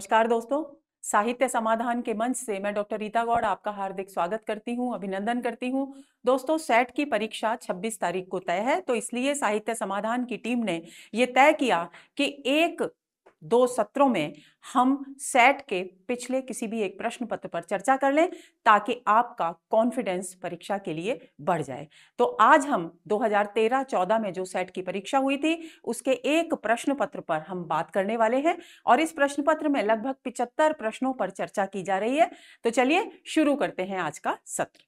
नमस्कार दोस्तों साहित्य समाधान के मंच से मैं डॉक्टर रीता गौड़ आपका हार्दिक स्वागत करती हूं अभिनंदन करती हूं दोस्तों सेट की परीक्षा 26 तारीख को तय है तो इसलिए साहित्य समाधान की टीम ने ये तय किया कि एक दो सत्रों में हम सेट के पिछले किसी भी एक प्रश्न पत्र पर चर्चा कर लें ताकि आपका कॉन्फिडेंस परीक्षा के लिए बढ़ जाए तो आज हम 2013-14 में जो सेट की परीक्षा हुई थी उसके एक प्रश्न पत्र पर हम बात करने वाले हैं और इस प्रश्न पत्र में लगभग पिचहत्तर प्रश्नों पर चर्चा की जा रही है तो चलिए शुरू करते हैं आज का सत्र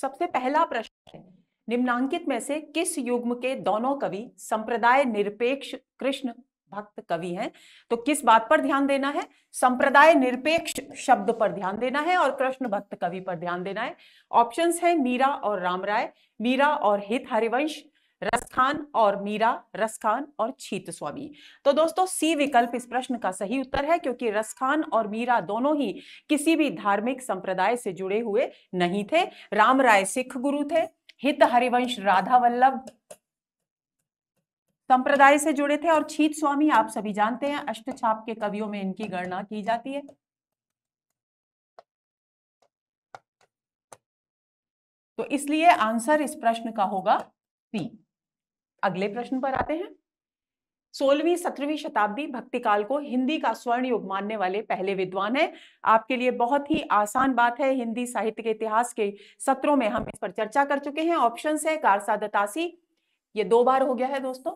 सबसे पहला प्रश्न निम्नांकित में से किस युग्म के दोनों कवि संप्रदाय निरपेक्ष कृष्ण भक्त कवि हैं तो किस बात पर ध्यान देना है संप्रदाय निरपेक्ष शब्द पर ध्यान देना है और कृष्ण भक्त कवि पर ध्यान देना है ऑप्शंस हैं मीरा और राम राय मीरा और हित हरिवंश रसखान और मीरा रसखान और छीत स्वामी तो दोस्तों सी विकल्प इस प्रश्न का सही उत्तर है क्योंकि रसखान और मीरा दोनों ही किसी भी धार्मिक संप्रदाय से जुड़े हुए नहीं थे राम राय सिख गुरु थे हित हरिवंश राधा वल्लभ संप्रदाय से जुड़े थे और छीत स्वामी आप सभी जानते हैं अष्ट छाप के कवियों में इनकी गणना की जाती है तो इसलिए आंसर इस प्रश्न का होगा सी अगले प्रश्न पर आते हैं सोलहवीं सत्रहवीं शताब्दी भक्ति काल को हिंदी का स्वर्ण युग मानने वाले पहले विद्वान है आपके लिए बहुत ही आसान बात है हिंदी साहित्य के इतिहास के सत्रों में हम इस पर चर्चा कर चुके हैं ऑप्शन है कारसा दतासी ये दो बार हो गया है दोस्तों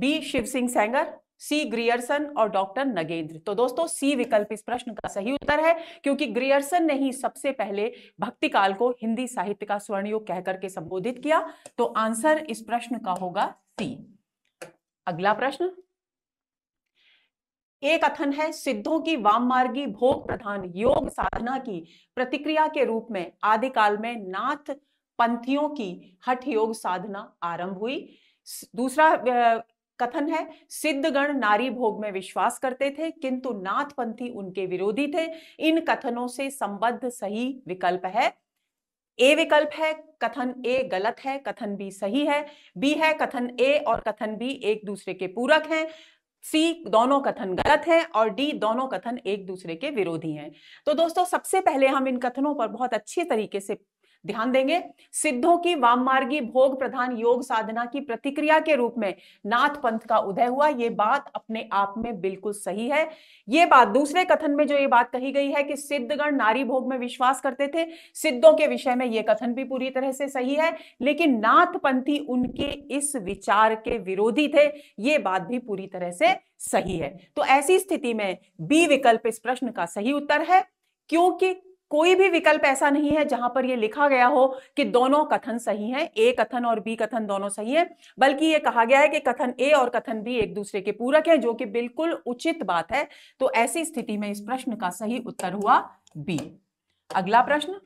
B Shiv Singh Sengar C Grierson और डॉक्टर नगेंद्र तो दोस्तों सी विकल्प इस प्रश्न का सही उत्तर है क्योंकि ग्रियर्सन ने ही सबसे पहले भक्ति काल को हिंदी साहित्य का स्वर्णयोग कहकर के संबोधित किया तो आंसर इस प्रश्न का होगा सी अगला प्रश्न एक कथन है सिद्धों की वाम मार्गी भोग प्रधान योग साधना की प्रतिक्रिया के रूप में आदिकाल में नाथ पंथियों की हठ योग साधना आरंभ हुई दूसरा कथन है सिद्धगण नारी भोग में विश्वास करते थे किंतु नाथ पंथी उनके विरोधी थे इन कथनों से संबद्ध सही विकल्प है ए विकल्प है कथन ए गलत है कथन बी सही है बी है कथन ए और कथन बी एक दूसरे के पूरक हैं सी दोनों कथन गलत हैं और डी दोनों कथन एक दूसरे के विरोधी हैं तो दोस्तों सबसे पहले हम इन कथनों पर बहुत अच्छे तरीके से ध्यान देंगे सिद्धों की वाममार्गी भोग प्रधान योग साधना की प्रतिक्रिया के रूप में नाथ पंथ का उदय हुआ ये बात अपने आप में बिल्कुल सही है ये बात दूसरे कथन में जो ये बात कही गई है कि सिद्धगण नारी भोग में विश्वास करते थे सिद्धों के विषय में ये कथन भी पूरी तरह से सही है लेकिन नाथ पंथी उनके इस विचार के विरोधी थे ये बात भी पूरी तरह से सही है तो ऐसी स्थिति में बी विकल्प इस प्रश्न का सही उत्तर है क्योंकि कोई भी विकल्प ऐसा नहीं है जहां पर यह लिखा गया हो कि दोनों कथन सही हैं ए कथन और बी कथन दोनों सही हैं बल्कि यह कहा गया है कि कथन ए और कथन बी एक दूसरे के पूरक हैं जो कि बिल्कुल उचित बात है तो ऐसी स्थिति में इस प्रश्न का सही उत्तर हुआ बी अगला प्रश्न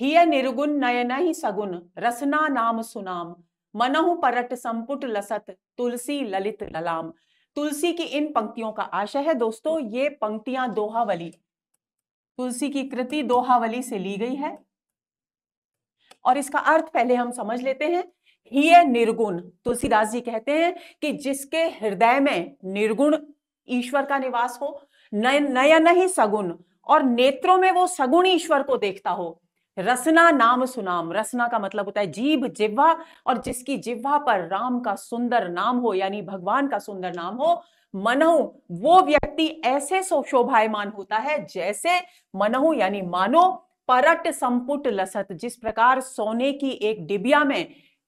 ही निर्गुण नयन ही सगुण रसना नाम सुनाम मनहु परट संपुट लसत तुलसी ललित ललाम तुलसी की इन पंक्तियों का आशय है दोस्तों ये पंक्तियां दोहा तुलसी की कृति दोहावली से ली गई है और इसका अर्थ पहले हम समझ लेते हैं ही है निर्गुण तुलसीदास जी कहते हैं कि जिसके हृदय में निर्गुण ईश्वर का निवास हो नयन ही सगुण और नेत्रों में वो सगुण ईश्वर को देखता हो रसना नाम सुनाम रसना का मतलब होता है जीभ जिह्वा और जिसकी जिह्वा पर राम का सुंदर नाम हो यानी भगवान का सुंदर नाम हो मनहु वो व्यक्ति ऐसे शोभायमान होता है जैसे मनहु यानी मानो परट संपुट लसत जिस प्रकार सोने की एक डिबिया में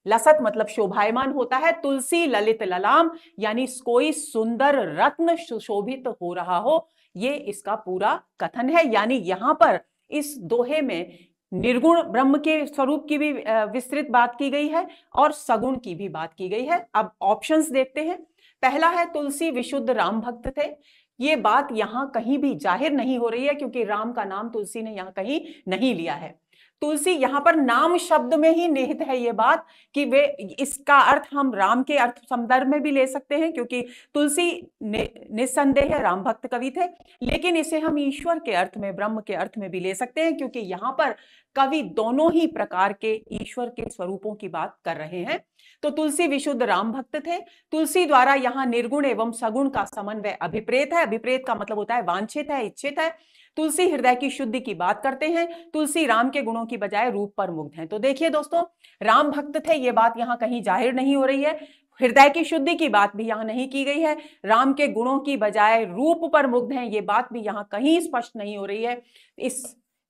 लसत मतलब शोभायमान होता है तुलसी ललित ललाम यानी कोई सुंदर रत्न सुशोभित हो रहा हो ये इसका पूरा कथन है यानी यहां पर इस दोहे में निर्गुण ब्रह्म के स्वरूप की भी विस्तृत बात की गई है और सगुण की भी बात की गई है अब ऑप्शंस देखते हैं पहला है तुलसी विशुद्ध राम भक्त थे ये बात यहाँ कहीं भी जाहिर नहीं हो रही है क्योंकि राम का नाम तुलसी ने यहाँ कहीं नहीं लिया है तुलसी यहाँ पर नाम शब्द में ही निहित है ये बात कि वे इसका अर्थ हम राम के अर्थ संदर्भ में भी ले सकते हैं क्योंकि तुलसी निसंदेह राम भक्त कवि थे लेकिन इसे हम ईश्वर के अर्थ में ब्रह्म के अर्थ में भी ले सकते हैं क्योंकि यहाँ पर कवि दोनों ही प्रकार के ईश्वर के स्वरूपों की बात कर रहे हैं तो तुलसी विशुद्ध राम भक्त थे तुलसी द्वारा यहाँ निर्गुण एवं सगुण का समन्वय अभिप्रेत है अभिप्रेत का मतलब होता है वांछित है इच्छित है तुलसी हृदय की शुद्धि की बात करते हैं तुलसी राम के गुणों की बजाय रूप पर मुग्ध है तो देखिए दोस्तों राम भक्त थे ये बात यहाँ कहीं जाहिर नहीं हो रही है हृदय की शुद्धि की बात भी यहाँ नहीं की गई है राम के गुणों की बजाय रूप पर मुग्ध हैं ये बात भी यहाँ कहीं स्पष्ट नहीं हो रही है इस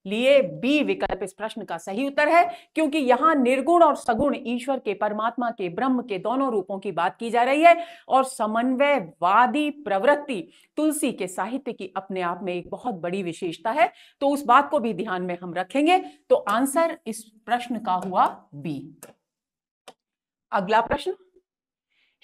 लिए बी विकल्प इस प्रश्न का सही उत्तर है क्योंकि यहां निर्गुण और सगुण ईश्वर के परमात्मा के ब्रह्म के दोनों रूपों की बात की जा रही है और समन्वयवादी प्रवृत्ति तुलसी के साहित्य की अपने आप में एक बहुत बड़ी विशेषता है तो उस बात को भी ध्यान में हम रखेंगे तो आंसर इस प्रश्न का हुआ बी अगला प्रश्न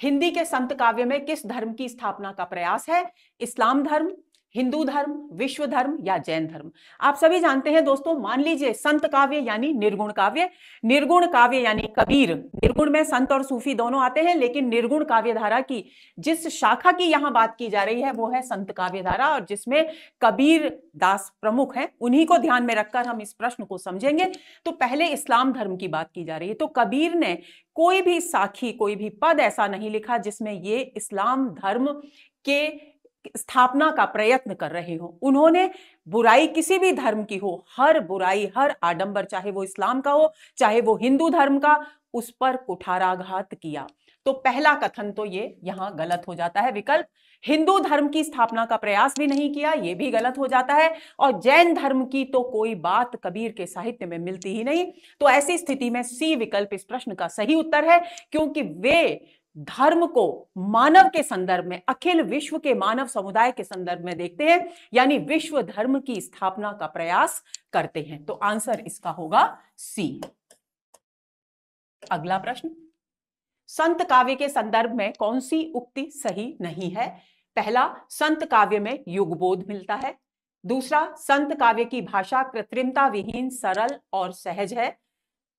हिंदी के संत काव्य में किस धर्म की स्थापना का प्रयास है इस्लाम धर्म हिंदू धर्म विश्व धर्म या जैन धर्म आप सभी जानते हैं दोस्तों मान लीजिए संत काव्य यानी निर्गुण काव्य निर्गुण काव्य यानी कबीर निर्गुण में संत और सूफी दोनों आते हैं लेकिन निर्गुण काव्य धारा की जिस शाखा की यहां बात की जा रही है वो है संत काव्य धारा और जिसमें कबीर दास प्रमुख है उन्हीं को ध्यान में रखकर हम इस प्रश्न को समझेंगे तो पहले इस्लाम धर्म की बात की जा रही है तो कबीर ने कोई भी साखी कोई भी पद ऐसा नहीं लिखा जिसमें ये इस्लाम धर्म के स्थापना का प्रयत्न कर रहे हो उन्होंने बुराई किसी भी धर्म की हो हर बुराई हर आडंबर चाहे वो इस्लाम का हो चाहे वो हिंदू धर्म का उस पर कुठाराघात किया तो पहला कथन तो ये यहाँ गलत हो जाता है विकल्प हिंदू धर्म की स्थापना का प्रयास भी नहीं किया ये भी गलत हो जाता है और जैन धर्म की तो कोई बात कबीर के साहित्य में मिलती ही नहीं तो ऐसी स्थिति में सी विकल्प इस प्रश्न का सही उत्तर है क्योंकि वे धर्म को मानव के संदर्भ में अखिल विश्व के मानव समुदाय के संदर्भ में देखते हैं यानी विश्व धर्म की स्थापना का प्रयास करते हैं तो आंसर इसका होगा सी अगला प्रश्न संत काव्य के संदर्भ में कौन सी उक्ति सही नहीं है पहला संत काव्य में युगबोध मिलता है दूसरा संत काव्य की भाषा कृत्रिमता विहीन सरल और सहज है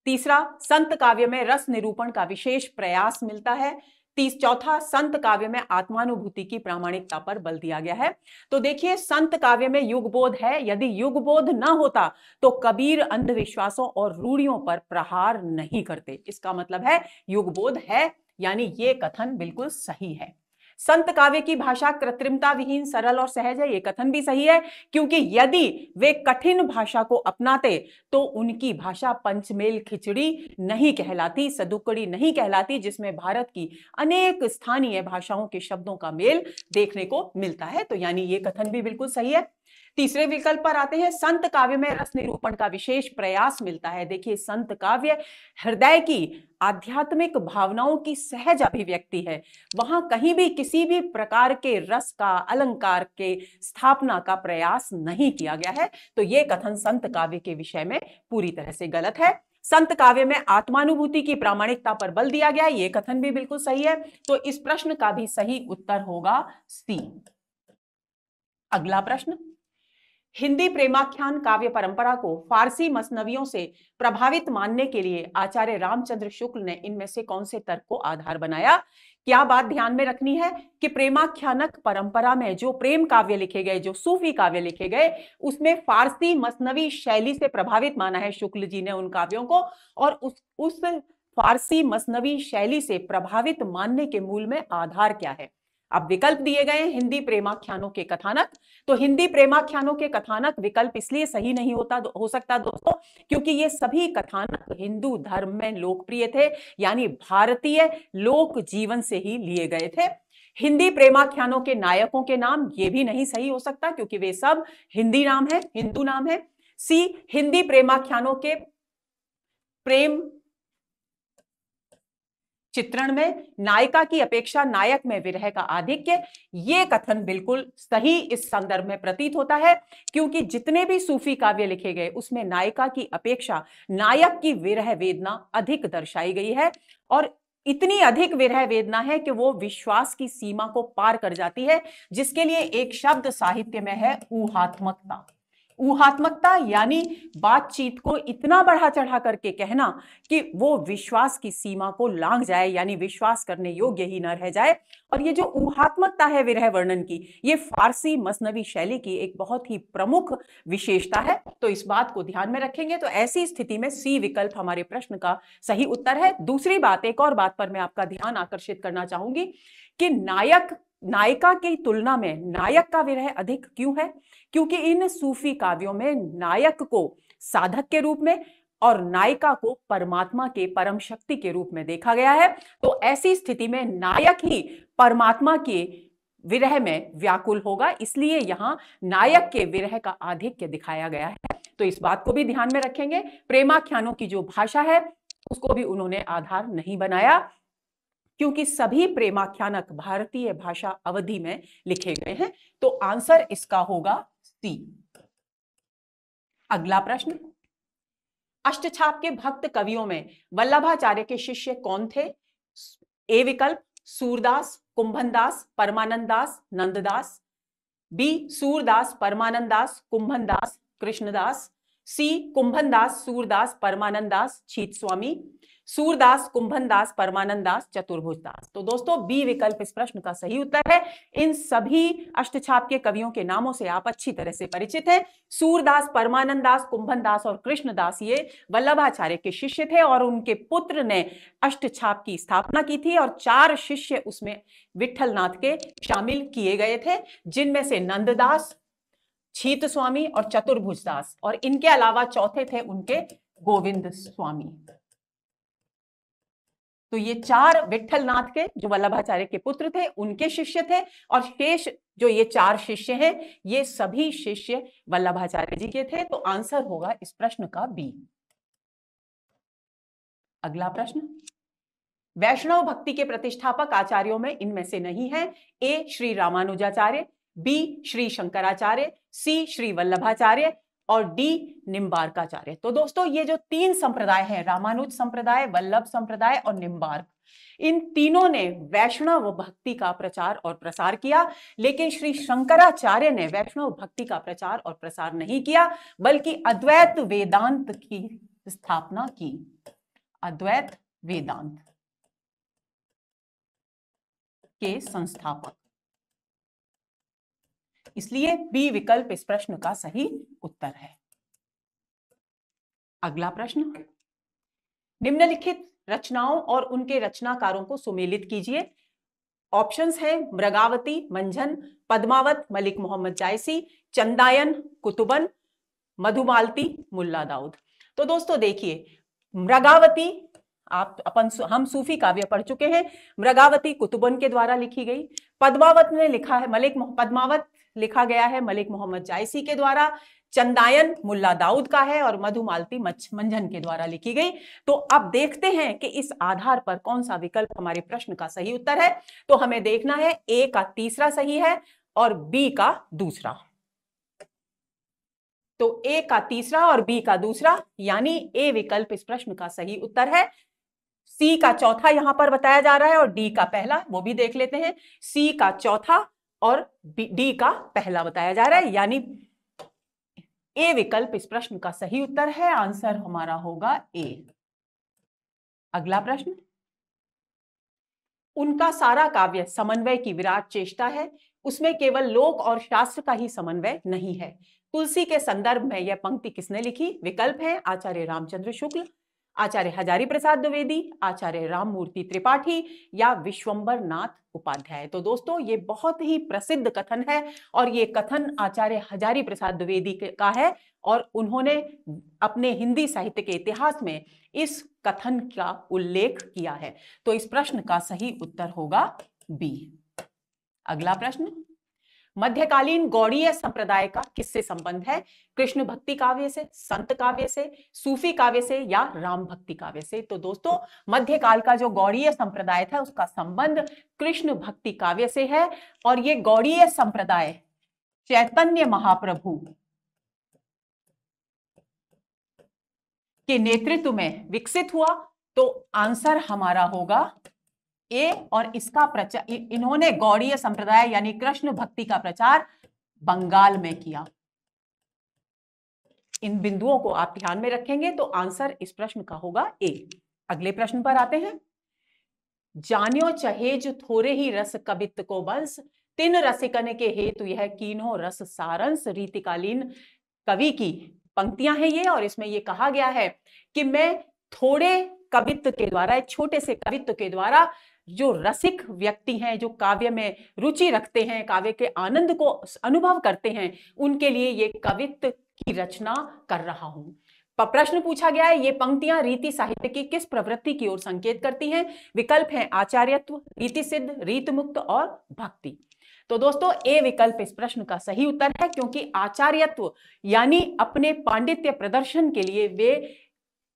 तीसरा संत काव्य में रस निरूपण का विशेष प्रयास मिलता है तीस चौथा संत काव्य में आत्मानुभूति की प्रामाणिकता पर बल दिया गया है तो देखिए संत काव्य में युगबोध है यदि युगबोध न होता तो कबीर अंधविश्वासों और रूढ़ियों पर प्रहार नहीं करते इसका मतलब है युगबोध है यानी ये कथन बिल्कुल सही है संत काव्य की भाषा कृत्रिमता विहीन सरल और सहज है ये कथन भी सही है क्योंकि यदि वे कठिन भाषा को अपनाते तो उनकी भाषा पंचमेल खिचड़ी नहीं कहलाती सदुकड़ी नहीं कहलाती जिसमें भारत की अनेक स्थानीय भाषाओं के शब्दों का मेल देखने को मिलता है तो यानी ये कथन भी बिल्कुल सही है तीसरे विकल्प पर आते हैं संत काव्य में रस निरूपण का विशेष प्रयास मिलता है देखिए संत काव्य हृदय की आध्यात्मिक भावनाओं की सहज अभिव्यक्ति है वहां कहीं भी किसी भी प्रकार के रस का अलंकार के स्थापना का प्रयास नहीं किया गया है तो ये कथन संत काव्य के विषय में पूरी तरह से गलत है संत काव्य में आत्मानुभूति की प्रामाणिकता पर बल दिया गया ये कथन भी बिल्कुल सही है तो इस प्रश्न का भी सही उत्तर होगा सी अगला प्रश्न हिंदी प्रेमाख्यान काव्य परंपरा को फारसी मसनवियों से प्रभावित मानने के लिए आचार्य रामचंद्र शुक्ल ने इनमें से कौन से तर्क को आधार बनाया क्या बात ध्यान में रखनी है कि प्रेमाख्यानक परंपरा में जो प्रेम काव्य लिखे गए जो सूफी काव्य लिखे गए उसमें फारसी मसनवी शैली से प्रभावित माना है शुक्ल जी ने उन काव्यों को और उस उस फारसी मसनवी शैली से प्रभावित मानने के मूल में आधार क्या है अब विकल्प दिए गए हिंदी प्रेमाख्यानों के कथानक तो हिंदी प्रेमाख्यानों के कथानक विकल्प इसलिए सही नहीं होता हो सकता दोस्तों क्योंकि ये सभी कथानक हिंदू धर्म में लोकप्रिय थे यानी भारतीय लोक जीवन से ही लिए गए थे हिंदी प्रेमाख्यानों के नायकों के नाम ये भी नहीं सही हो सकता क्योंकि वे सब हिंदी नाम है हिंदू नाम है सी हिंदी प्रेमाख्यानों के प्रेम चित्रण में नायिका की अपेक्षा नायक में विरह का आधिक्य ये कथन बिल्कुल सही इस संदर्भ में प्रतीत होता है क्योंकि जितने भी सूफी काव्य लिखे गए उसमें नायिका की अपेक्षा नायक की विरह वेदना अधिक दर्शाई गई है और इतनी अधिक विरह वेदना है कि वो विश्वास की सीमा को पार कर जाती है जिसके लिए एक शब्द साहित्य में है ऊहात्मकता ऊहात्मकता यानी बातचीत को इतना बढ़ा चढ़ा करके कहना कि वो विश्वास की सीमा को लांग जाए यानी विश्वास करने योग्य ही न रह जाए और ये जो ऊहात्मकता है विरह वर्णन की ये फारसी मसनवी शैली की एक बहुत ही प्रमुख विशेषता है तो इस बात को ध्यान में रखेंगे तो ऐसी स्थिति में सी विकल्प हमारे प्रश्न का सही उत्तर है दूसरी बात एक और बात पर मैं आपका ध्यान आकर्षित करना चाहूंगी कि नायक नायिका की तुलना में नायक का विरह अधिक क्यों है क्योंकि इन सूफी काव्यों में नायक को साधक के रूप में और नायिका को परमात्मा के परम शक्ति के रूप में देखा गया है तो ऐसी स्थिति में नायक ही परमात्मा के विरह में व्याकुल होगा इसलिए यहां नायक के विरह का आधिक्य दिखाया गया है तो इस बात को भी ध्यान में रखेंगे प्रेमाख्यानों की जो भाषा है उसको भी उन्होंने आधार नहीं बनाया क्योंकि सभी प्रेमाख्यानक भारतीय भाषा अवधि में लिखे गए हैं तो आंसर इसका होगा सी अगला प्रश्न अष्टछाप के भक्त कवियों में वल्लभाचार्य के शिष्य कौन थे ए विकल्प सूरदास कुंभनदास परमानंद दास नंददास बी सूरदास परमानंद दास कुंभनदास कृष्णदास सी कुंभनदास सूरदास परमानंद दास छीत स्वामी सूरदास कुंभन दास परमानंद दास चतुर्भुज दास तो दोस्तों बी विकल्प इस प्रश्न का सही उत्तर है इन सभी अष्टछाप के कवियों के नामों से आप अच्छी तरह से परिचित हैं सूरदास परमानंद दास कुंभन दास और कृष्णदास ये वल्लभाचार्य के शिष्य थे और उनके पुत्र ने अष्टछाप की स्थापना की थी और चार शिष्य उसमें विठल के शामिल किए गए थे जिनमें से नंददास छीत स्वामी और चतुर्भुज दास और इनके अलावा चौथे थे उनके गोविंद स्वामी तो ये चार विठल नाथ के जो वल्लभाचार्य के पुत्र थे उनके शिष्य थे और शेष जो ये चार शिष्य हैं ये सभी शिष्य वल्लभाचार्य जी के थे तो आंसर होगा इस प्रश्न का बी अगला प्रश्न वैष्णव भक्ति के प्रतिष्ठापक आचार्यों में इनमें से नहीं है A Shri Ramanujacharya B Shri Shankaracharya C Shri Vallabhacharya और डी निम्बार्काचार्य तो दोस्तों ये जो तीन संप्रदाय हैं रामानुज संप्रदाय वल्लभ संप्रदाय और निम्बार्क इन तीनों ने वैष्णव भक्ति का प्रचार और प्रसार किया लेकिन श्री शंकराचार्य ने वैष्णव भक्ति का प्रचार और प्रसार नहीं किया बल्कि अद्वैत वेदांत की स्थापना की अद्वैत वेदांत के संस्थापक इसलिए बी विकल्प इस प्रश्न का सही उत्तर है अगला प्रश्न निम्नलिखित रचनाओं और उनके रचनाकारों को सुमेलित कीजिए ऑप्शंस हैं मृगावती मंझन पद्मावत मलिक मोहम्मद जायसी चंदायन कुतुबन मधुमालती मुल्ला दाऊद तो दोस्तों देखिए मृगावती आप अपन हम सूफी काव्य पढ़ चुके हैं मृगावती कुतुबन के द्वारा लिखी गई पद्मावत ने लिखा है मलिक पद्मावत लिखा गया है मलिक मोहम्मद जायसी के द्वारा चंदायन मुल्ला दाऊद का है और मधुमालती मंजन के द्वारा लिखी गई तो अब देखते हैं कि इस आधार पर कौन सा विकल्प हमारे प्रश्न का सही उत्तर है तो हमें देखना है ए का तीसरा सही है और बी का दूसरा तो ए का तीसरा और बी का दूसरा यानी ए विकल्प इस प्रश्न का सही उत्तर है सी का चौथा यहां पर बताया जा रहा है और डी का पहला वो भी देख लेते हैं सी का चौथा और डी का पहला बताया जा रहा है यानी ए विकल्प इस प्रश्न का सही उत्तर है आंसर हमारा होगा ए अगला प्रश्न उनका सारा काव्य समन्वय की विराट चेष्टा है उसमें केवल लोक और शास्त्र का ही समन्वय नहीं है तुलसी के संदर्भ में यह पंक्ति किसने लिखी विकल्प है आचार्य रामचंद्र शुक्ल आचार्य हजारी प्रसाद द्विवेदी आचार्य राममूर्ति त्रिपाठी या विश्वंबर नाथ उपाध्याय तो दोस्तों ये बहुत ही प्रसिद्ध कथन है और ये कथन आचार्य हजारी प्रसाद द्विवेदी का है और उन्होंने अपने हिंदी साहित्य के इतिहास में इस कथन का उल्लेख किया है तो इस प्रश्न का सही उत्तर होगा बी अगला प्रश्न मध्यकालीन गौड़ीय संप्रदाय का किससे संबंध है कृष्ण भक्ति काव्य से संत काव्य से सूफी काव्य से या राम भक्ति काव्य से तो दोस्तों मध्यकाल का जो गौड़ीय संप्रदाय था उसका संबंध कृष्ण भक्ति काव्य से है और ये गौड़ीय संप्रदाय चैतन्य महाप्रभु के नेतृत्व में विकसित हुआ तो आंसर हमारा होगा ए और इसका प्रचार इन्होंने गौड़ीय संप्रदाय यानी कृष्ण भक्ति का प्रचार बंगाल में किया इन बिंदुओं को आप ध्यान में रखेंगे तो आंसर इस प्रश्न का होगा ए अगले प्रश्न पर आते हैं जानियो चहेज थोरे ही रस कवित्त को वंश तीन रसिकन के हेतु यह कीनो रस सारंस रीतिकालीन कवि की पंक्तियां हैं ये और इसमें ये कहा गया है कि मैं थोड़े कवित्व के द्वारा छोटे से कवित्व के द्वारा जो रसिक व्यक्ति हैं जो काव्य में रुचि रखते हैं काव्य के आनंद को अनुभव करते हैं उनके लिए ये कवित्व की रचना कर रहा हूं प्रश्न पूछा गया है ये पंक्तियां रीति साहित्य की किस प्रवृत्ति की ओर संकेत करती हैं विकल्प हैं आचार्यत्व रीति सिद्ध रीत मुक्त और भक्ति तो दोस्तों ए विकल्प इस प्रश्न का सही उत्तर है क्योंकि आचार्यत्व यानी अपने पांडित्य प्रदर्शन के लिए वे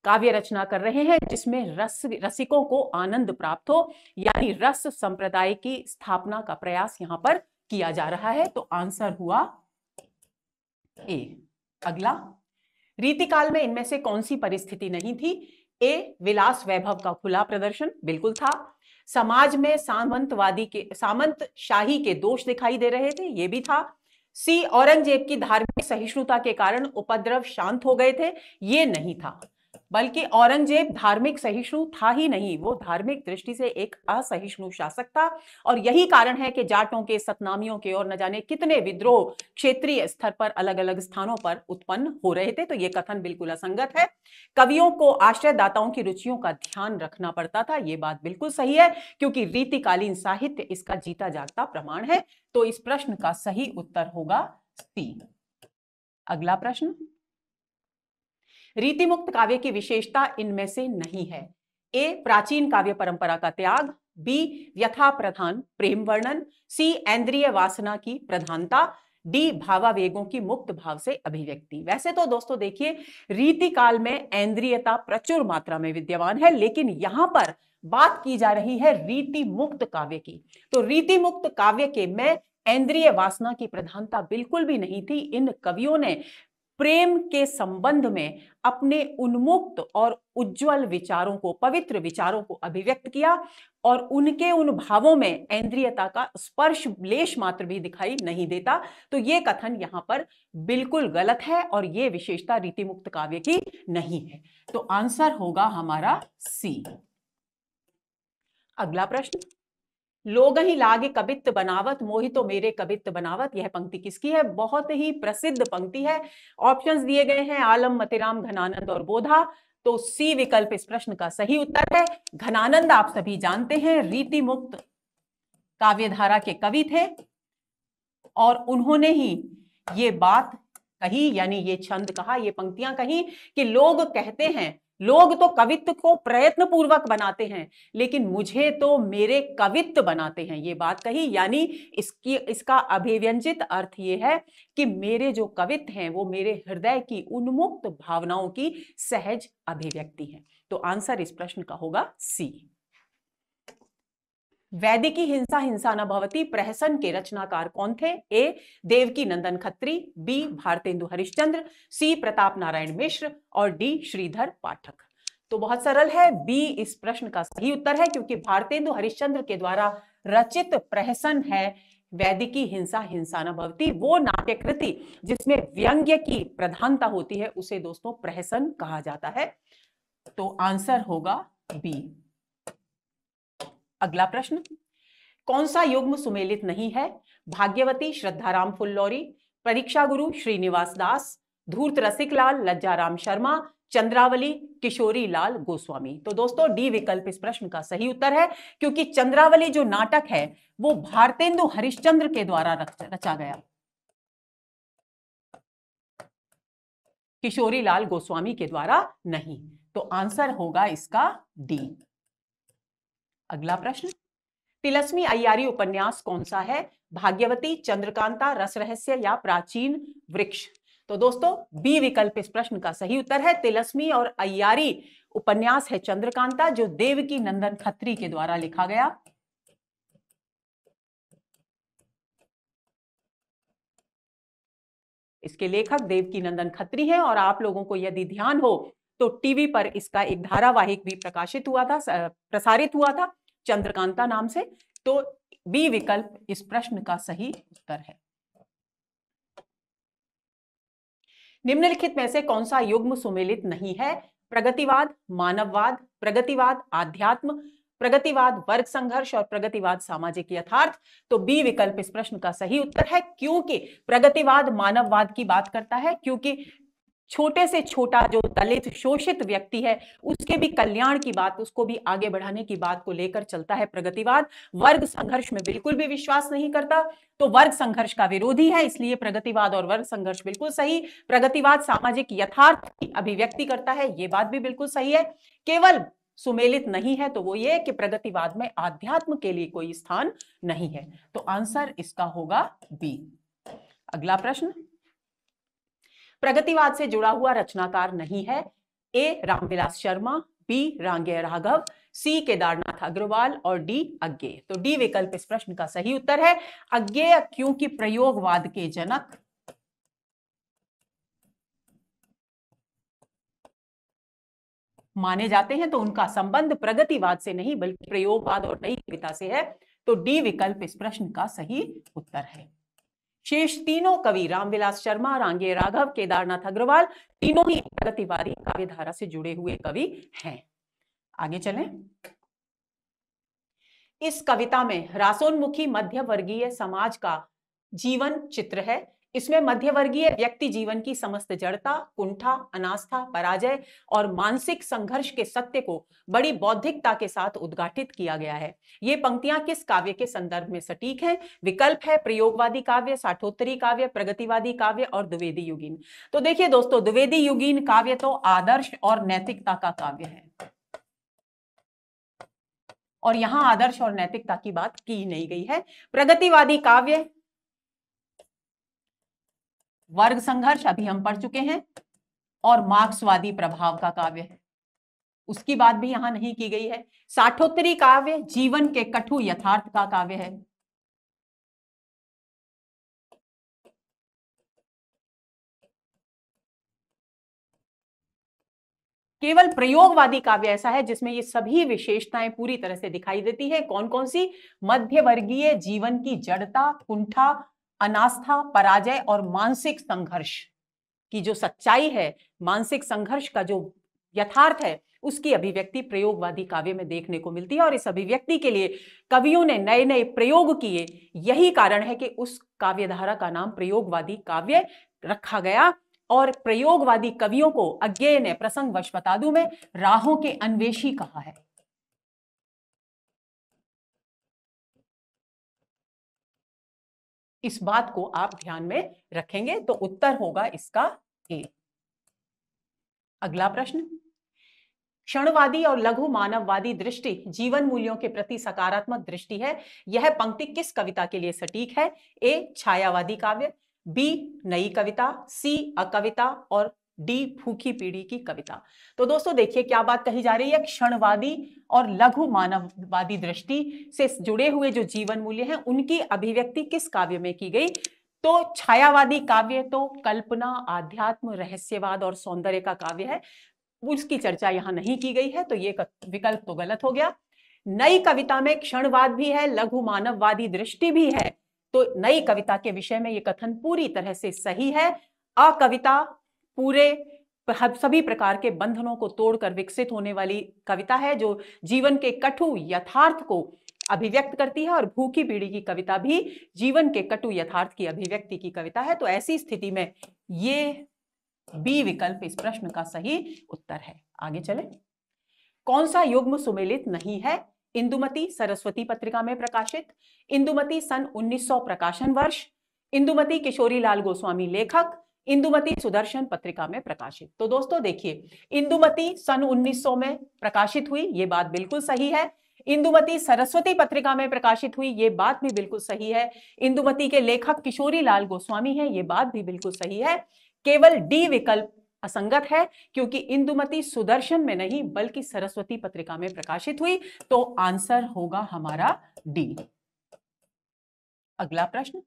काव्य रचना कर रहे हैं जिसमें रस रसिकों को आनंद प्राप्त हो यानी रस संप्रदाय की स्थापना का प्रयास यहाँ पर किया जा रहा है तो आंसर हुआ ए अगला रीतिकाल में इनमें से कौन सी परिस्थिति नहीं थी ए विलास वैभव का खुला प्रदर्शन बिल्कुल था समाज में सामंतवादी के सामंत शाही के दोष दिखाई दे रहे थे ये भी था सी औरंगजेब की धार्मिक सहिष्णुता के कारण उपद्रव शांत हो गए थे ये नहीं था बल्कि औरंगजेब धार्मिक सहिष्णु था ही नहीं वो धार्मिक दृष्टि से एक असहिष्णु शासक था और यही कारण है कि जाटों के सतनामियों के और न जाने कितने विद्रोह क्षेत्रीय स्तर पर अलग अलग स्थानों पर उत्पन्न हो रहे थे तो ये कथन बिल्कुल असंगत है कवियों को आश्रयदाताओं की रुचियों का ध्यान रखना पड़ता था ये बात बिल्कुल सही है क्योंकि रीतिकालीन साहित्य इसका जीता जागता प्रमाण है तो इस प्रश्न का सही उत्तर होगा सी अगला प्रश्न रीति मुक्त काव्य की विशेषता इनमें से नहीं है ए प्राचीन काव्य परंपरा का त्याग बी व्यथा प्रधान प्रेम वर्णन सी ऐन्द्रिय वासना की प्रधानता डी भावावेगों की मुक्त भाव से अभिव्यक्ति वैसे तो दोस्तों देखिए रीति काल में एन्द्रियता प्रचुर मात्रा में विद्यमान है लेकिन यहाँ पर बात की जा रही है रीति मुक्त काव्य की तो रीति मुक्त काव्य के में ऐन्द्रिय वासना की प्रधानता बिल्कुल भी नहीं थी इन कवियों ने प्रेम के संबंध में अपने उन्मुक्त और उज्जवल विचारों को पवित्र विचारों को अभिव्यक्त किया और उनके उन भावों में इंद्रियता का स्पर्श लेश मात्र भी दिखाई नहीं देता तो ये कथन यहाँ पर बिल्कुल गलत है और ये विशेषता रीति मुक्त काव्य की नहीं है तो आंसर होगा हमारा सी अगला प्रश्न लोग ही लागे कबित्त बनावत मोहितो तो मेरे कबित्त बनावत यह पंक्ति किसकी है बहुत ही प्रसिद्ध पंक्ति है ऑप्शंस दिए गए हैं आलम मतिराम घनानंद और बोधा तो सी विकल्प इस प्रश्न का सही उत्तर है घनानंद आप सभी जानते हैं रीति मुक्त काव्यधारा के कवि थे और उन्होंने ही ये बात कही यानी ये छंद कहा ये पंक्तियां कही कि लोग कहते हैं लोग तो कवित्व को प्रयत्न पूर्वक बनाते हैं लेकिन मुझे तो मेरे कवित्व बनाते हैं ये बात कही यानी इसकी इसका अभिव्यंजित अर्थ ये है कि मेरे जो कवित्व हैं वो मेरे हृदय की उन्मुक्त भावनाओं की सहज अभिव्यक्ति है तो आंसर इस प्रश्न का होगा सी वैदिकी हिंसा हिंसा न भवती प्रहसन के रचनाकार कौन थे A Devaki Nandan Khatri B Bharatendu Harishchandra C Pratap Narayan Mishra और डी श्रीधर पाठक तो बहुत सरल है बी इस प्रश्न का सही उत्तर है क्योंकि भारतेंदु हरिश्चंद्र के द्वारा रचित प्रहसन है वैदिकी हिंसा हिंसा न भवती वो नाट्य कृति जिसमें व्यंग्य की प्रधानता होती है उसे दोस्तों प्रहसन कहा जाता है तो आंसर होगा बी अगला प्रश्न कौन सा युग्म सुमेलित नहीं है भाग्यवती श्रद्धाराम फुल्लौरी परीक्षा गुरु श्रीनिवास दास धूर्त रसिक लाल लज्जाराम शर्मा चंद्रावली किशोरी लाल गोस्वामी तो दोस्तों डी विकल्प इस प्रश्न का सही उत्तर है क्योंकि चंद्रावली जो नाटक है वो भारतेंदु हरिश्चंद्र के द्वारा रचा गया किशोरी लाल गोस्वामी के द्वारा नहीं तो आंसर होगा इसका डी अगला प्रश्न तिलस्मी अयारी उपन्यास कौन सा है भाग्यवती चंद्रकांता रस रहस्य या प्राचीन वृक्ष तो दोस्तों बी विकल्प इस प्रश्न का सही उत्तर है तिलस्मी और अयारी उपन्यास है चंद्रकांता जो देव की नंदन खत्री के द्वारा लिखा गया इसके लेखक देव की नंदन खत्री हैं और आप लोगों को यदि ध्यान हो तो टीवी पर इसका एक धारावाहिक भी प्रकाशित हुआ था प्रसारित हुआ था चंद्रकांता नाम से तो बी विकल्प इस प्रश्न का सही उत्तर है निम्नलिखित में से कौन सा युग्म सुमेलित नहीं है प्रगतिवाद मानववाद प्रगतिवाद आध्यात्म प्रगतिवाद वर्ग संघर्ष और प्रगतिवाद सामाजिक यथार्थ तो बी विकल्प इस प्रश्न का सही उत्तर है क्योंकि प्रगतिवाद मानववाद की बात करता है क्योंकि छोटे से छोटा जो दलित शोषित व्यक्ति है उसके भी कल्याण की बात उसको भी आगे बढ़ाने की बात को लेकर चलता है प्रगतिवाद वर्ग संघर्ष में बिल्कुल भी विश्वास नहीं करता तो वर्ग संघर्ष का विरोधी है इसलिए प्रगतिवाद और वर्ग संघर्ष बिल्कुल सही प्रगतिवाद सामाजिक यथार्थ की अभिव्यक्ति करता है ये बात भी बिल्कुल सही है केवल सुमेलित नहीं है तो वो ये कि प्रगतिवाद में आध्यात्म के लिए कोई स्थान नहीं है तो आंसर इसका होगा बी अगला प्रश्न प्रगतिवाद से जुड़ा हुआ रचनाकार नहीं है ए रामविलास शर्मा बी रांगे राघव सी केदारनाथ अग्रवाल और डी अज्ञे तो डी विकल्प इस प्रश्न का सही उत्तर है अज्ञे क्योंकि प्रयोगवाद के जनक माने जाते हैं तो उनका संबंध प्रगतिवाद से नहीं बल्कि प्रयोगवाद और नई कविता से है तो डी विकल्प इस प्रश्न का सही उत्तर है शेष तीनों कवि रामविलास शर्मा रांगे राघव केदारनाथ अग्रवाल तीनों ही प्रगतिवादी काव्यधारा से जुड़े हुए कवि हैं आगे चलें इस कविता में रासोन्मुखी मध्य वर्गीय समाज का जीवन चित्र है इसमें मध्यवर्गीय व्यक्ति जीवन की समस्त जड़ता कुंठा अनास्था पराजय और मानसिक संघर्ष के सत्य को बड़ी बौद्धिकता के साथ उद्घाटित किया गया है ये पंक्तियां किस काव्य के संदर्भ में सटीक है विकल्प है प्रयोगवादी काव्य साठोत्तरी काव्य प्रगतिवादी काव्य और द्विवेदी युगीन तो देखिए दोस्तों द्विवेदी युगीन काव्य तो आदर्श और नैतिकता का काव्य है और यहां आदर्श और नैतिकता की बात की नहीं गई है प्रगतिवादी काव्य वर्ग संघर्ष अभी हम पढ़ चुके हैं और मार्क्सवादी प्रभाव का काव्य है उसकी बात भी यहां नहीं की गई है साठोत्तरी काव्य जीवन के कठु यथार्थ का काव्य है केवल प्रयोगवादी काव्य ऐसा है जिसमें ये सभी विशेषताएं पूरी तरह से दिखाई देती है कौन कौन सी मध्यवर्गीय जीवन की जड़ता कुंठा अनास्था पराजय और मानसिक संघर्ष की जो सच्चाई है मानसिक संघर्ष का जो यथार्थ है उसकी अभिव्यक्ति प्रयोगवादी काव्य में देखने को मिलती है और इस अभिव्यक्ति के लिए कवियों ने नए नए प्रयोग किए यही कारण है कि उस काव्यधारा का नाम प्रयोगवादी काव्य रखा गया और प्रयोगवादी कवियों को अज्ञेय ने प्रसंग वश बता दू में राहों के अन्वेषी कहा है इस बात को आप ध्यान में रखेंगे तो उत्तर होगा इसका ए अगला प्रश्न क्षणवादी और लघु मानववादी दृष्टि जीवन मूल्यों के प्रति सकारात्मक दृष्टि है यह पंक्ति किस कविता के लिए सटीक है ए छायावादी काव्य बी नई कविता सी अकविता और डी फूकी पीढ़ी की कविता तो दोस्तों देखिए क्या बात कही जा रही है क्षणवादी और लघु मानववादी दृष्टि से जुड़े हुए जो जीवन मूल्य हैं उनकी अभिव्यक्ति किस काव्य में की गई तो छायावादी काव्य तो कल्पना आध्यात्म रहस्यवाद और सौंदर्य का काव्य है उसकी चर्चा यहाँ नहीं की गई है तो ये विकल्प तो गलत हो गया नई कविता में क्षणवाद भी है लघु मानववादी दृष्टि भी है तो नई कविता के विषय में ये कथन पूरी तरह से सही है अकविता पूरे सभी प्रकार के बंधनों को तोड़कर विकसित होने वाली कविता है जो जीवन के कटु यथार्थ को अभिव्यक्त करती है और भूखी पीढ़ी की कविता भी जीवन के कटु यथार्थ की अभिव्यक्ति की कविता है तो ऐसी स्थिति में ये बी विकल्प इस प्रश्न का सही उत्तर है आगे चले कौन सा युग्म सुमेलित नहीं है इंदुमती सरस्वती पत्रिका में प्रकाशित इंदुमती सन 1900 प्रकाशन वर्ष इंदुमती किशोरी लाल गोस्वामी लेखक इंदुमती सुदर्शन पत्रिका में प्रकाशित तो दोस्तों देखिए इंदुमती सन 1900 में प्रकाशित हुई ये बात बिल्कुल सही है इंदुमती सरस्वती पत्रिका में प्रकाशित हुई ये बात भी बिल्कुल सही है इंदुमती के लेखक किशोरी लाल गोस्वामी है ये बात भी बिल्कुल सही है केवल डी विकल्प असंगत है क्योंकि इंदुमती सुदर्शन में नहीं बल्कि सरस्वती पत्रिका में प्रकाशित हुई तो आंसर होगा हमारा डी अगला प्रश्न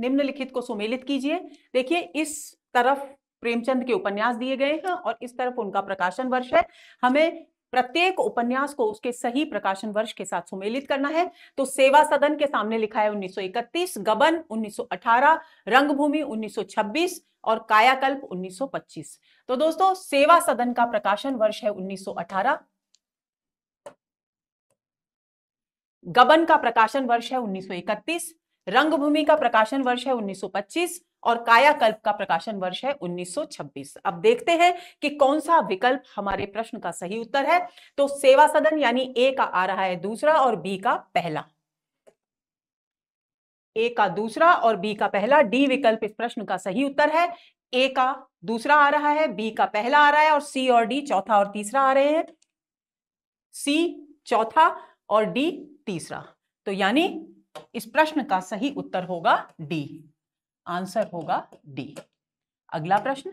निम्नलिखित को सुमेलित कीजिए देखिए इस तरफ प्रेमचंद के उपन्यास दिए गए हैं और इस तरफ उनका प्रकाशन वर्ष है हमें प्रत्येक उपन्यास को उसके सही प्रकाशन वर्ष के साथ सुमेलित करना है तो सेवा सदन के सामने लिखा है 1931, गबन 1918, रंगभूमि 1926 और कायाकल्प 1925। तो दोस्तों सेवा सदन का प्रकाशन वर्ष है 1918, गबन का प्रकाशन वर्ष है रंगभूमि का प्रकाशन वर्ष है 1925 और कायाकल्प का प्रकाशन वर्ष है 1926 अब देखते हैं कि कौन सा विकल्प हमारे प्रश्न का सही उत्तर है तो सेवा सदन यानी ए का आ रहा है दूसरा और बी का पहला ए का दूसरा और बी का पहला डी विकल्प इस प्रश्न का सही उत्तर है ए का दूसरा आ रहा है बी का पहला आ रहा है और सी और डी चौथा और तीसरा आ रहे हैं सी चौथा और डी तीसरा तो यानी इस प्रश्न का सही उत्तर होगा डी आंसर होगा डी अगला प्रश्न